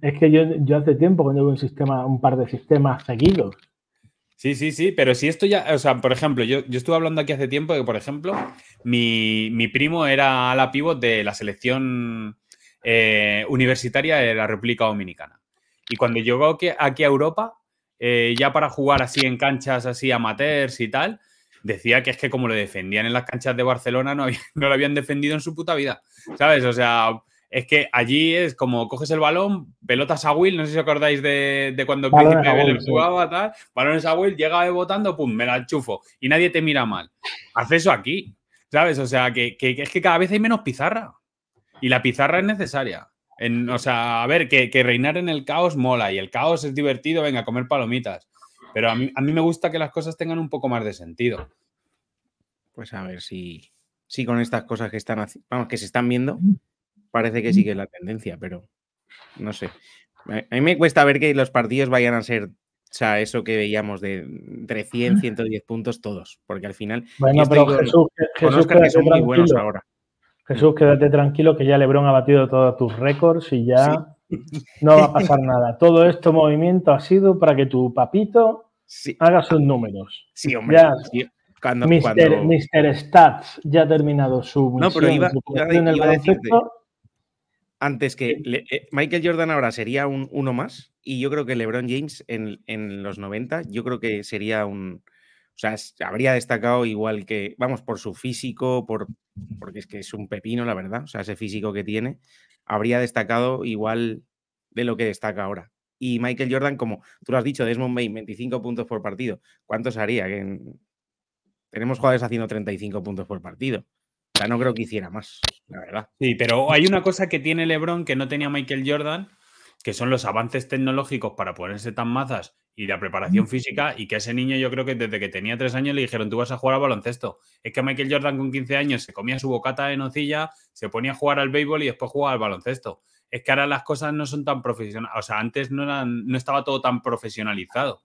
es que, yo, hace tiempo que no veo un sistema, un par de sistemas seguidos. Sí, sí, sí, pero si esto ya, o sea, por ejemplo, yo, estuve hablando aquí hace tiempo de que, por ejemplo, mi, primo era la pivot de la selección eh, universitaria de la República Dominicana. Y cuando llegó aquí, a Europa, eh, ya para jugar así en canchas así amateurs y tal, decía que es que como lo defendían en las canchas de Barcelona, no, (laughs) no lo habían defendido en su puta vida, ¿sabes? O sea, es que allí es como coges el balón, pelotas a Will, no sé si acordáis de, de cuando Príncipe Belén jugaba, tal, balones a Will, llega botando, pum, me la chufo y nadie te mira mal. Haz eso aquí, ¿sabes? O sea, que, es que cada vez hay menos pizarra y la pizarra es necesaria. En, o sea, a ver, que, que reinar en el caos mola y el caos es divertido, venga, comer palomitas. Pero a mí, a mí, me gusta que las cosas tengan un poco más de sentido. Pues a ver si, si con estas cosas que están vamos, que se están viendo, parece que sigue la tendencia, pero no sé. A mí me cuesta ver que los partidos vayan a ser, o sea, eso que veíamos de 300, 110 puntos todos, porque al final. Bueno, pero Jesús, Jesús ahora. Jesús, quédate tranquilo que ya Lebron ha batido todos tus récords y ya. No va a pasar nada. Todo este movimiento ha sido para que tu papito haga sus números. Sí, hombre. Ya, Cuando, Stats ya ha terminado su No, pero iba, antes que eh, Michael Jordan ahora sería un, uno más y yo creo que LeBron James en, en los 90 yo creo que sería un, o sea, habría destacado igual que, vamos, por su físico, por, porque es que es un pepino, la verdad, o sea, ese físico que tiene, habría destacado igual de lo que destaca ahora. Y Michael Jordan, como tú lo has dicho, Desmond Bain, 25 puntos por partido. ¿Cuántos haría? Tenemos jugadores haciendo 35 puntos por partido. O sea, no creo que hiciera más, la verdad. Sí, pero hay una cosa que tiene LeBron que no tenía Michael Jordan, que son los avances tecnológicos para ponerse tan mazas y la preparación física y que ese niño yo creo que desde que tenía tres años le dijeron tú vas a jugar al baloncesto. Es que Michael Jordan con 15 años se comía su bocata de nocilla, se ponía a jugar al béisbol y después jugaba al baloncesto. Es que ahora las cosas no son tan profesionales, o sea, antes no, no estaba todo tan profesionalizado.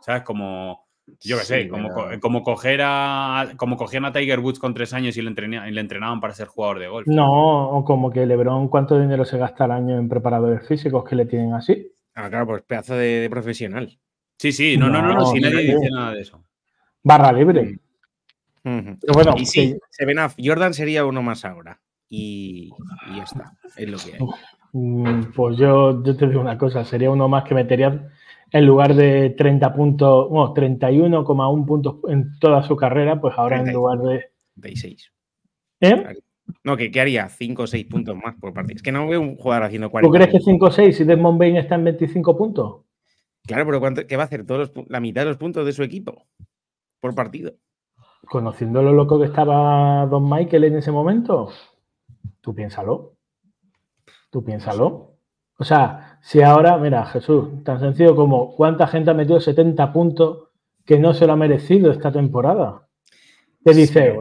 ¿Sabes? Como yo qué sé, como, como, coger a, como cogían a Tiger Woods con tres años y le, entrenaban, le entrenaban para ser jugador de golf. No, o como que Lebron, ¿cuánto dinero se gasta al año en preparadores físicos que le tienen así? Ah, claro, pues pedazo de, profesional. Sí, sí, no, no, no, si nadie dice nada de eso. Barra libre. Mm. bueno, y Jordan sería uno más ahora. Y, ya está, es lo que hay. Mm, pues yo, yo te digo una cosa, sería uno más que metería en lugar de 30 puntos, bueno, 31,1 puntos en toda su carrera, pues ahora en lugar de... 26. ¿Eh? No, que, haría 5 o 6 puntos más por partido. Es que no voy a jugar haciendo 40. ¿Tú crees que 5 o 6 si Desmond Bain está en 25 puntos? Claro, pero ¿qué va a hacer? Todos la mitad de los puntos de su equipo por partido. Conociendo lo loco que estaba Don Michael en ese momento, tú piénsalo. Tú piénsalo. O sea, si ahora, mira, Jesús, tan sencillo como cuánta gente ha metido 70 puntos que no se lo ha merecido esta temporada. Te dice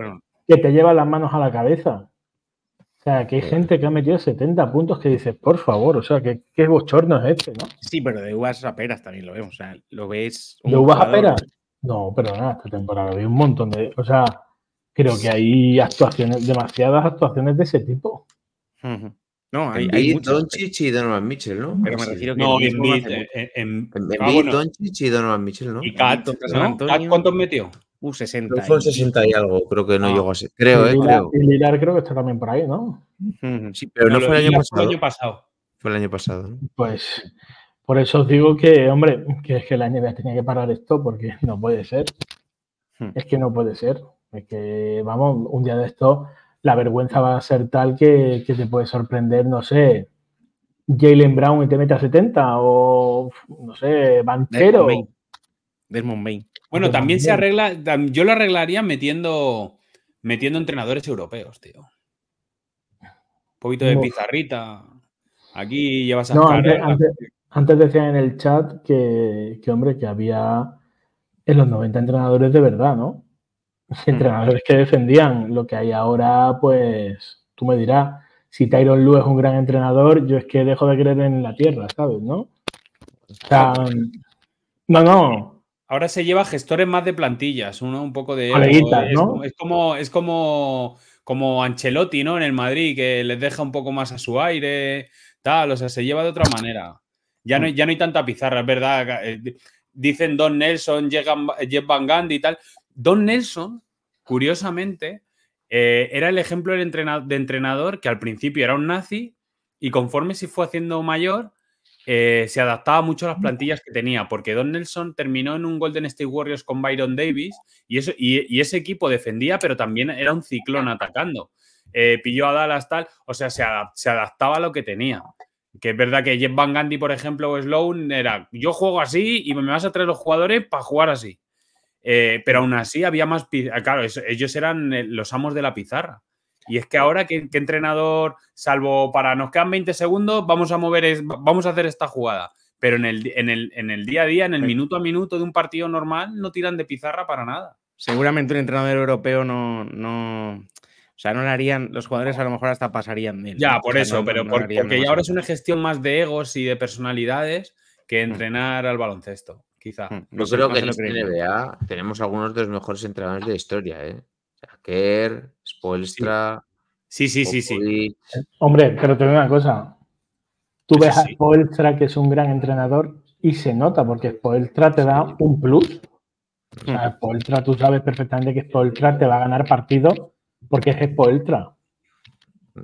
que te lleva las manos a la cabeza. O sea, que hay gente que ha metido 70 puntos que dice, por favor, o sea, ¿qué, qué bochorno es este, ¿no? Sí, pero de uvas a peras también lo vemos. O sea, lo ves. ¿De uvas a peras? No, pero nada, esta temporada vi un montón de. O sea, creo que hay actuaciones, demasiadas actuaciones de ese tipo. No, hay, hay y Donovan Mitchell, ¿no? Pero me refiero que no, en eh, ah, y Donovan Mitchell, ¿no? Y Cato ¿cuántos metió? Uh, un 60. Fue fue 60 y algo, creo que no ah. llegó a Creo, eh, creo. creo que está también por ahí, ¿no? Sí, pero, no fue el año pasado. año pasado. Fue el año pasado, ¿no? Pues por eso os digo que, hombre, que es que la NBA tenía que parar esto porque no puede ser. Hmm. Es que no puede ser. Es que, vamos, un día de esto la vergüenza va a ser tal que, que te puede sorprender, no sé, Jalen Brown y te mete a 70 o, no sé, Banchero. Desmond Bain. Bueno, también se arregla, yo lo arreglaría metiendo, metiendo entrenadores europeos, tío. Un poquito de pizarrita. Aquí llevas a... No, antes, decía en el chat que, que, hombre, que había en los 90 entrenadores de verdad, ¿no? (laughs) entrenadores que defendían lo que hay ahora, pues tú me dirás, si Tyron Lu es un gran entrenador, yo es que dejo de creer en la tierra, ¿sabes? ¿No? no, no. Ahora se lleva gestores más de plantillas, uno un poco de. Es, como, es como, como Ancelotti, ¿no? En el Madrid, que les deja un poco más a su aire, tal, o sea, se lleva de otra manera. Ya no, ya no hay tanta pizarra, es verdad. Eh, dicen Don Nelson, Jeff Van Gundy y tal, Don Nelson, curiosamente, eh, era el ejemplo de entrenador que al principio era un nazi y conforme se fue haciendo mayor, eh, se adaptaba mucho a las plantillas que tenía, porque Don Nelson terminó en un Golden State Warriors con Byron Davis y, eso, y, ese equipo defendía, pero también era un ciclón atacando. Eh, pilló a Dallas tal, o sea, se, adaptaba a lo que tenía. Que es verdad que Jeff Van Gandhi, por ejemplo, o Sloan, era yo juego así y me vas a traer los jugadores para jugar así. Eh, pero aún así había más. Ah, claro, ellos eran eh, los amos de la pizarra. Y es que ahora, que entrenador, salvo para nos quedan 20 segundos, vamos a mover, vamos a hacer esta jugada? Pero en el, día a día, en el pues minuto a minuto de un partido normal, no tiran de pizarra para nada. Seguramente un entrenador europeo no, no... O sea, no harían, los jugadores a lo mejor hasta pasarían mil. Ya, por eso, pero porque ahora es una gestión más de egos y de personalidades que entrenar al baloncesto. Hmm, no creo que en este NBA tenemos algunos de los mejores entrenadores de historia, ¿eh? Spoelstra. Sí, sí, sí, sí, eh, Hombre, pero te digo una cosa. Tú ves a Spoelstra, que es un gran entrenador, y se nota, porque Spoelstra te da un plus. O sea, hmm. Spoelstra, tú sabes perfectamente que Spoelstra te va a ganar partido porque es Spoelstra.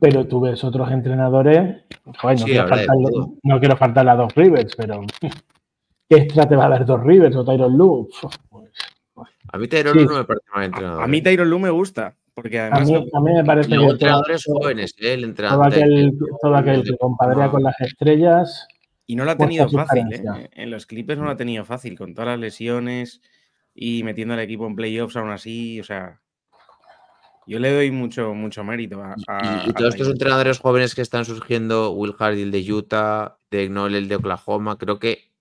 Pero tú ves otros entrenadores. no, quiero faltar a dos Rivers, pero extra te va a dar Dos Rivers o Tyron Lue? Pues, a mí Tyron Lue no me parece mal entrenador. A, mí eh. Tyron Lue me gusta. Porque además. A mí, me parece que. entrenadores jóvenes, eh, El entrenador. Este. Todo aquel, que compadrea con las estrellas. Y no lo ha tenido fácil, eh. En los clipes no lo ha tenido fácil, con todas las lesiones y metiendo al equipo en playoffs aún así, o sea. Yo le doy mucho, mucho mérito a. y, todos estos entrenadores jóvenes que están surgiendo, Will Hardy, el de Utah, Tecnol, el de Oklahoma, creo que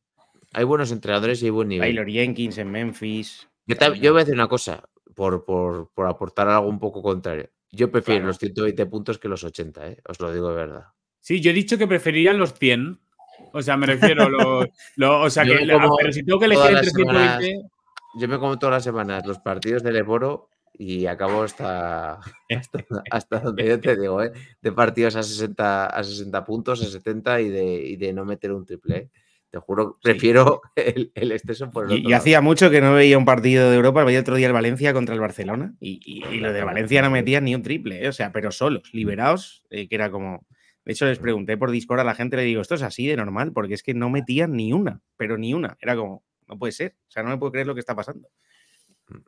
hay buenos entrenadores y hay buen nivel. Taylor Jenkins en Memphis. Yo, yo voy a decir una cosa, por, aportar algo un poco contrario. Yo prefiero los 120 puntos que los 80, ¿eh? os lo digo de verdad. Sí, yo he dicho que preferirían los 100. O sea, me refiero, los, o sea, (laughs) que, pero si tengo que elegir entre yo me como todas las semanas los partidos del Eboro y acabo (laughs) hasta, hasta, donde yo te digo, ¿eh? de partidos a 60, a 60 puntos, a 70 y de, y de no meter un triple. ¿eh? Te juro, prefiero (laughs) el, exceso. por el otro y, hacía mucho que no veía un partido de Europa, veía otro día el Valencia contra el Barcelona y, lo de Valencia no metían ni un triple, ¿eh? o sea, pero solos, liberados, eh, que era como... De hecho, les pregunté por Discord a la gente, le digo, esto es así de normal, porque es que no metían ni una, pero ni una. Era como, no puede ser, o sea, no me puedo creer lo que está pasando.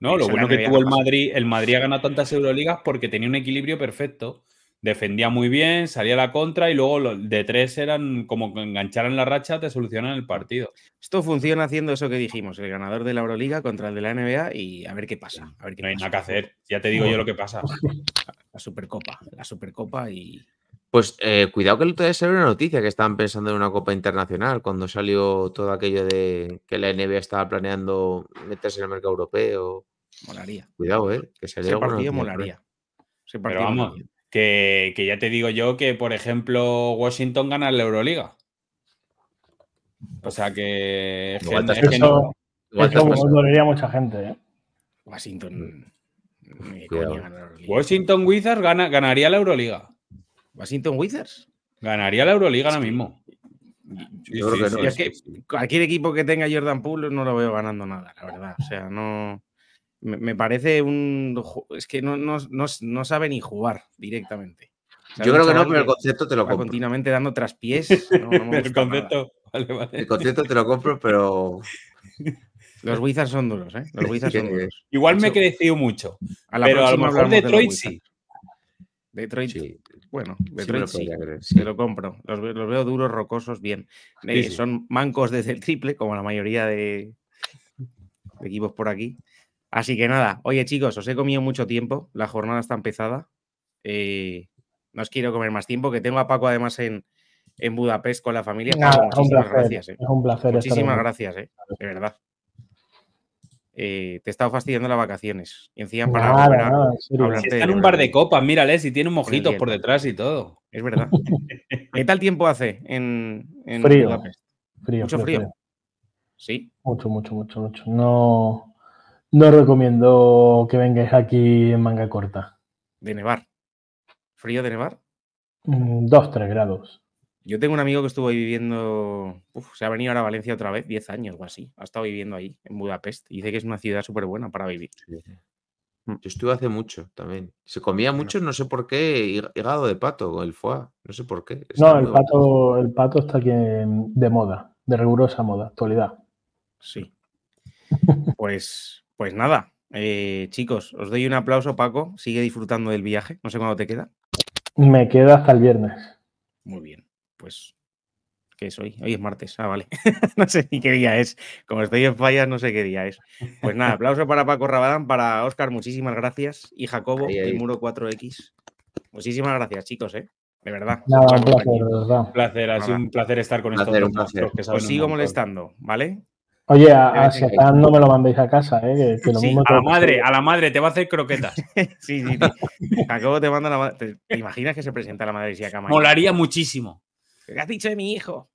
No, lo bueno que tuvo el Madrid, el Madrid ha ganado tantas Euroligas porque tenía un equilibrio perfecto defendía muy bien, salía la contra y luego de tres eran como que engancharan la racha, te solucionan el partido. Esto funciona haciendo eso que dijimos, el ganador de la Euroliga contra el de la NBA y a ver qué pasa. A ver qué no hay nada que hacer, ya te digo yo lo que pasa. (laughs) La Supercopa, la Supercopa y... Pues eh, cuidado que el otro día una noticia que estaban pensando en una Copa Internacional cuando salió todo aquello de que la NBA estaba planeando meterse en el mercado europeo. Molaría. Cuidado, ¿eh? Que se Ese partido molaría. Pero vamos, que, ya te digo yo que, por ejemplo, Washington gana la Euroliga. O sea que. mucha gente. ¿eh? Washington. Washington Wizards ganaría la Euroliga. ¿Washington Wizards? Ganaría la Euroliga ahora mismo. Yo que no. cualquier equipo que tenga Jordan Poole no lo veo ganando nada, la verdad. O sea, no me, parece un... Es que no, no, no, sabe ni jugar directamente. Yo creo que no, pero el concepto te lo compro. Continuamente dando traspiés. (laughs) el, concepto, el concepto te lo compro, pero... (laughs) Los Wizards son duros, ¿eh? Los Wizards son (laughs) duros. Igual me he crecido mucho. A la pero a lo mejor Detroit de sí. Detroit, bueno, Detroit sí, Te lo, lo compro. Los, los, veo duros, rocosos, bien. Eh, son mancos desde el triple, como la mayoría de equipos por aquí. Así que nada, oye chicos, os he comido mucho tiempo, la jornada está empezada. Eh, no os quiero comer más tiempo, que tengo a Paco además en, Budapest con la familia. muchísimas gracias. Eh. Es un placer. Muchísimas gracias, eh, de verdad. Eh, te he estado fastidiando las vacaciones. Y encima para nada, en un bar de copas, mírale, si tiene un mojito por detrás y todo. Es verdad. (laughs) ¿Qué tal tiempo hace en, Budapest? Frío, Mucho frío, frío. ¿Sí? Mucho, mucho, mucho, mucho. No. No recomiendo que vengáis aquí en manga corta. De nevar. ¿Frío de nevar? Mm, dos, tres grados. Yo tengo un amigo que estuvo ahí viviendo. se ha venido ahora a Valencia otra vez, 10 años o así. Ha estado viviendo ahí, en Budapest. dice que es una ciudad súper buena para vivir. Yo estuve hace mucho también. Se comía mucho, no sé por qué, hígado de pato o el foie. No sé por qué. no, el pato, el pato está aquí de moda, de rigurosa moda, actualidad. Sí. Pues pues nada, eh, chicos, os doy un aplauso, Paco. Sigue disfrutando del viaje. No sé cuándo te queda. Me quedo hasta el viernes. Muy bien, pues. ¿Qué es hoy? Hoy es martes. Ah, vale. (laughs) no sé ni qué día es. Como estoy en fallas, no sé qué día es. Pues nada, aplauso para Paco Rabadán, para Oscar, muchísimas gracias. Y Jacobo, el muro 4X. Muchísimas gracias, chicos, ¿eh? De verdad. Nada, un placer, Un placer, ha sido un placer estar con estos dos Os sigo molestando, ¿vale? Oye, a, no me lo mandéis a casa, ¿eh? a la madre, a la madre, te va a hacer croquetas. (laughs) sí, sí, sí. Jacobo te manda la madre. ¿Te, imaginas que se presenta la madre y se acaba. Molaría muchísimo. ¿Qué has dicho de mi hijo?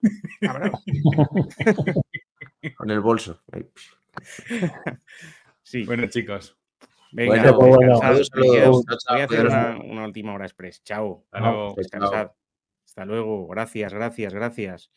Con el bolso. sí. Bueno, chicos. Venga, bueno. Pues saludos, saludos. Voy a hacer una, última hora express. Chao. Hasta luego. Hasta luego. Gracias, gracias, gracias.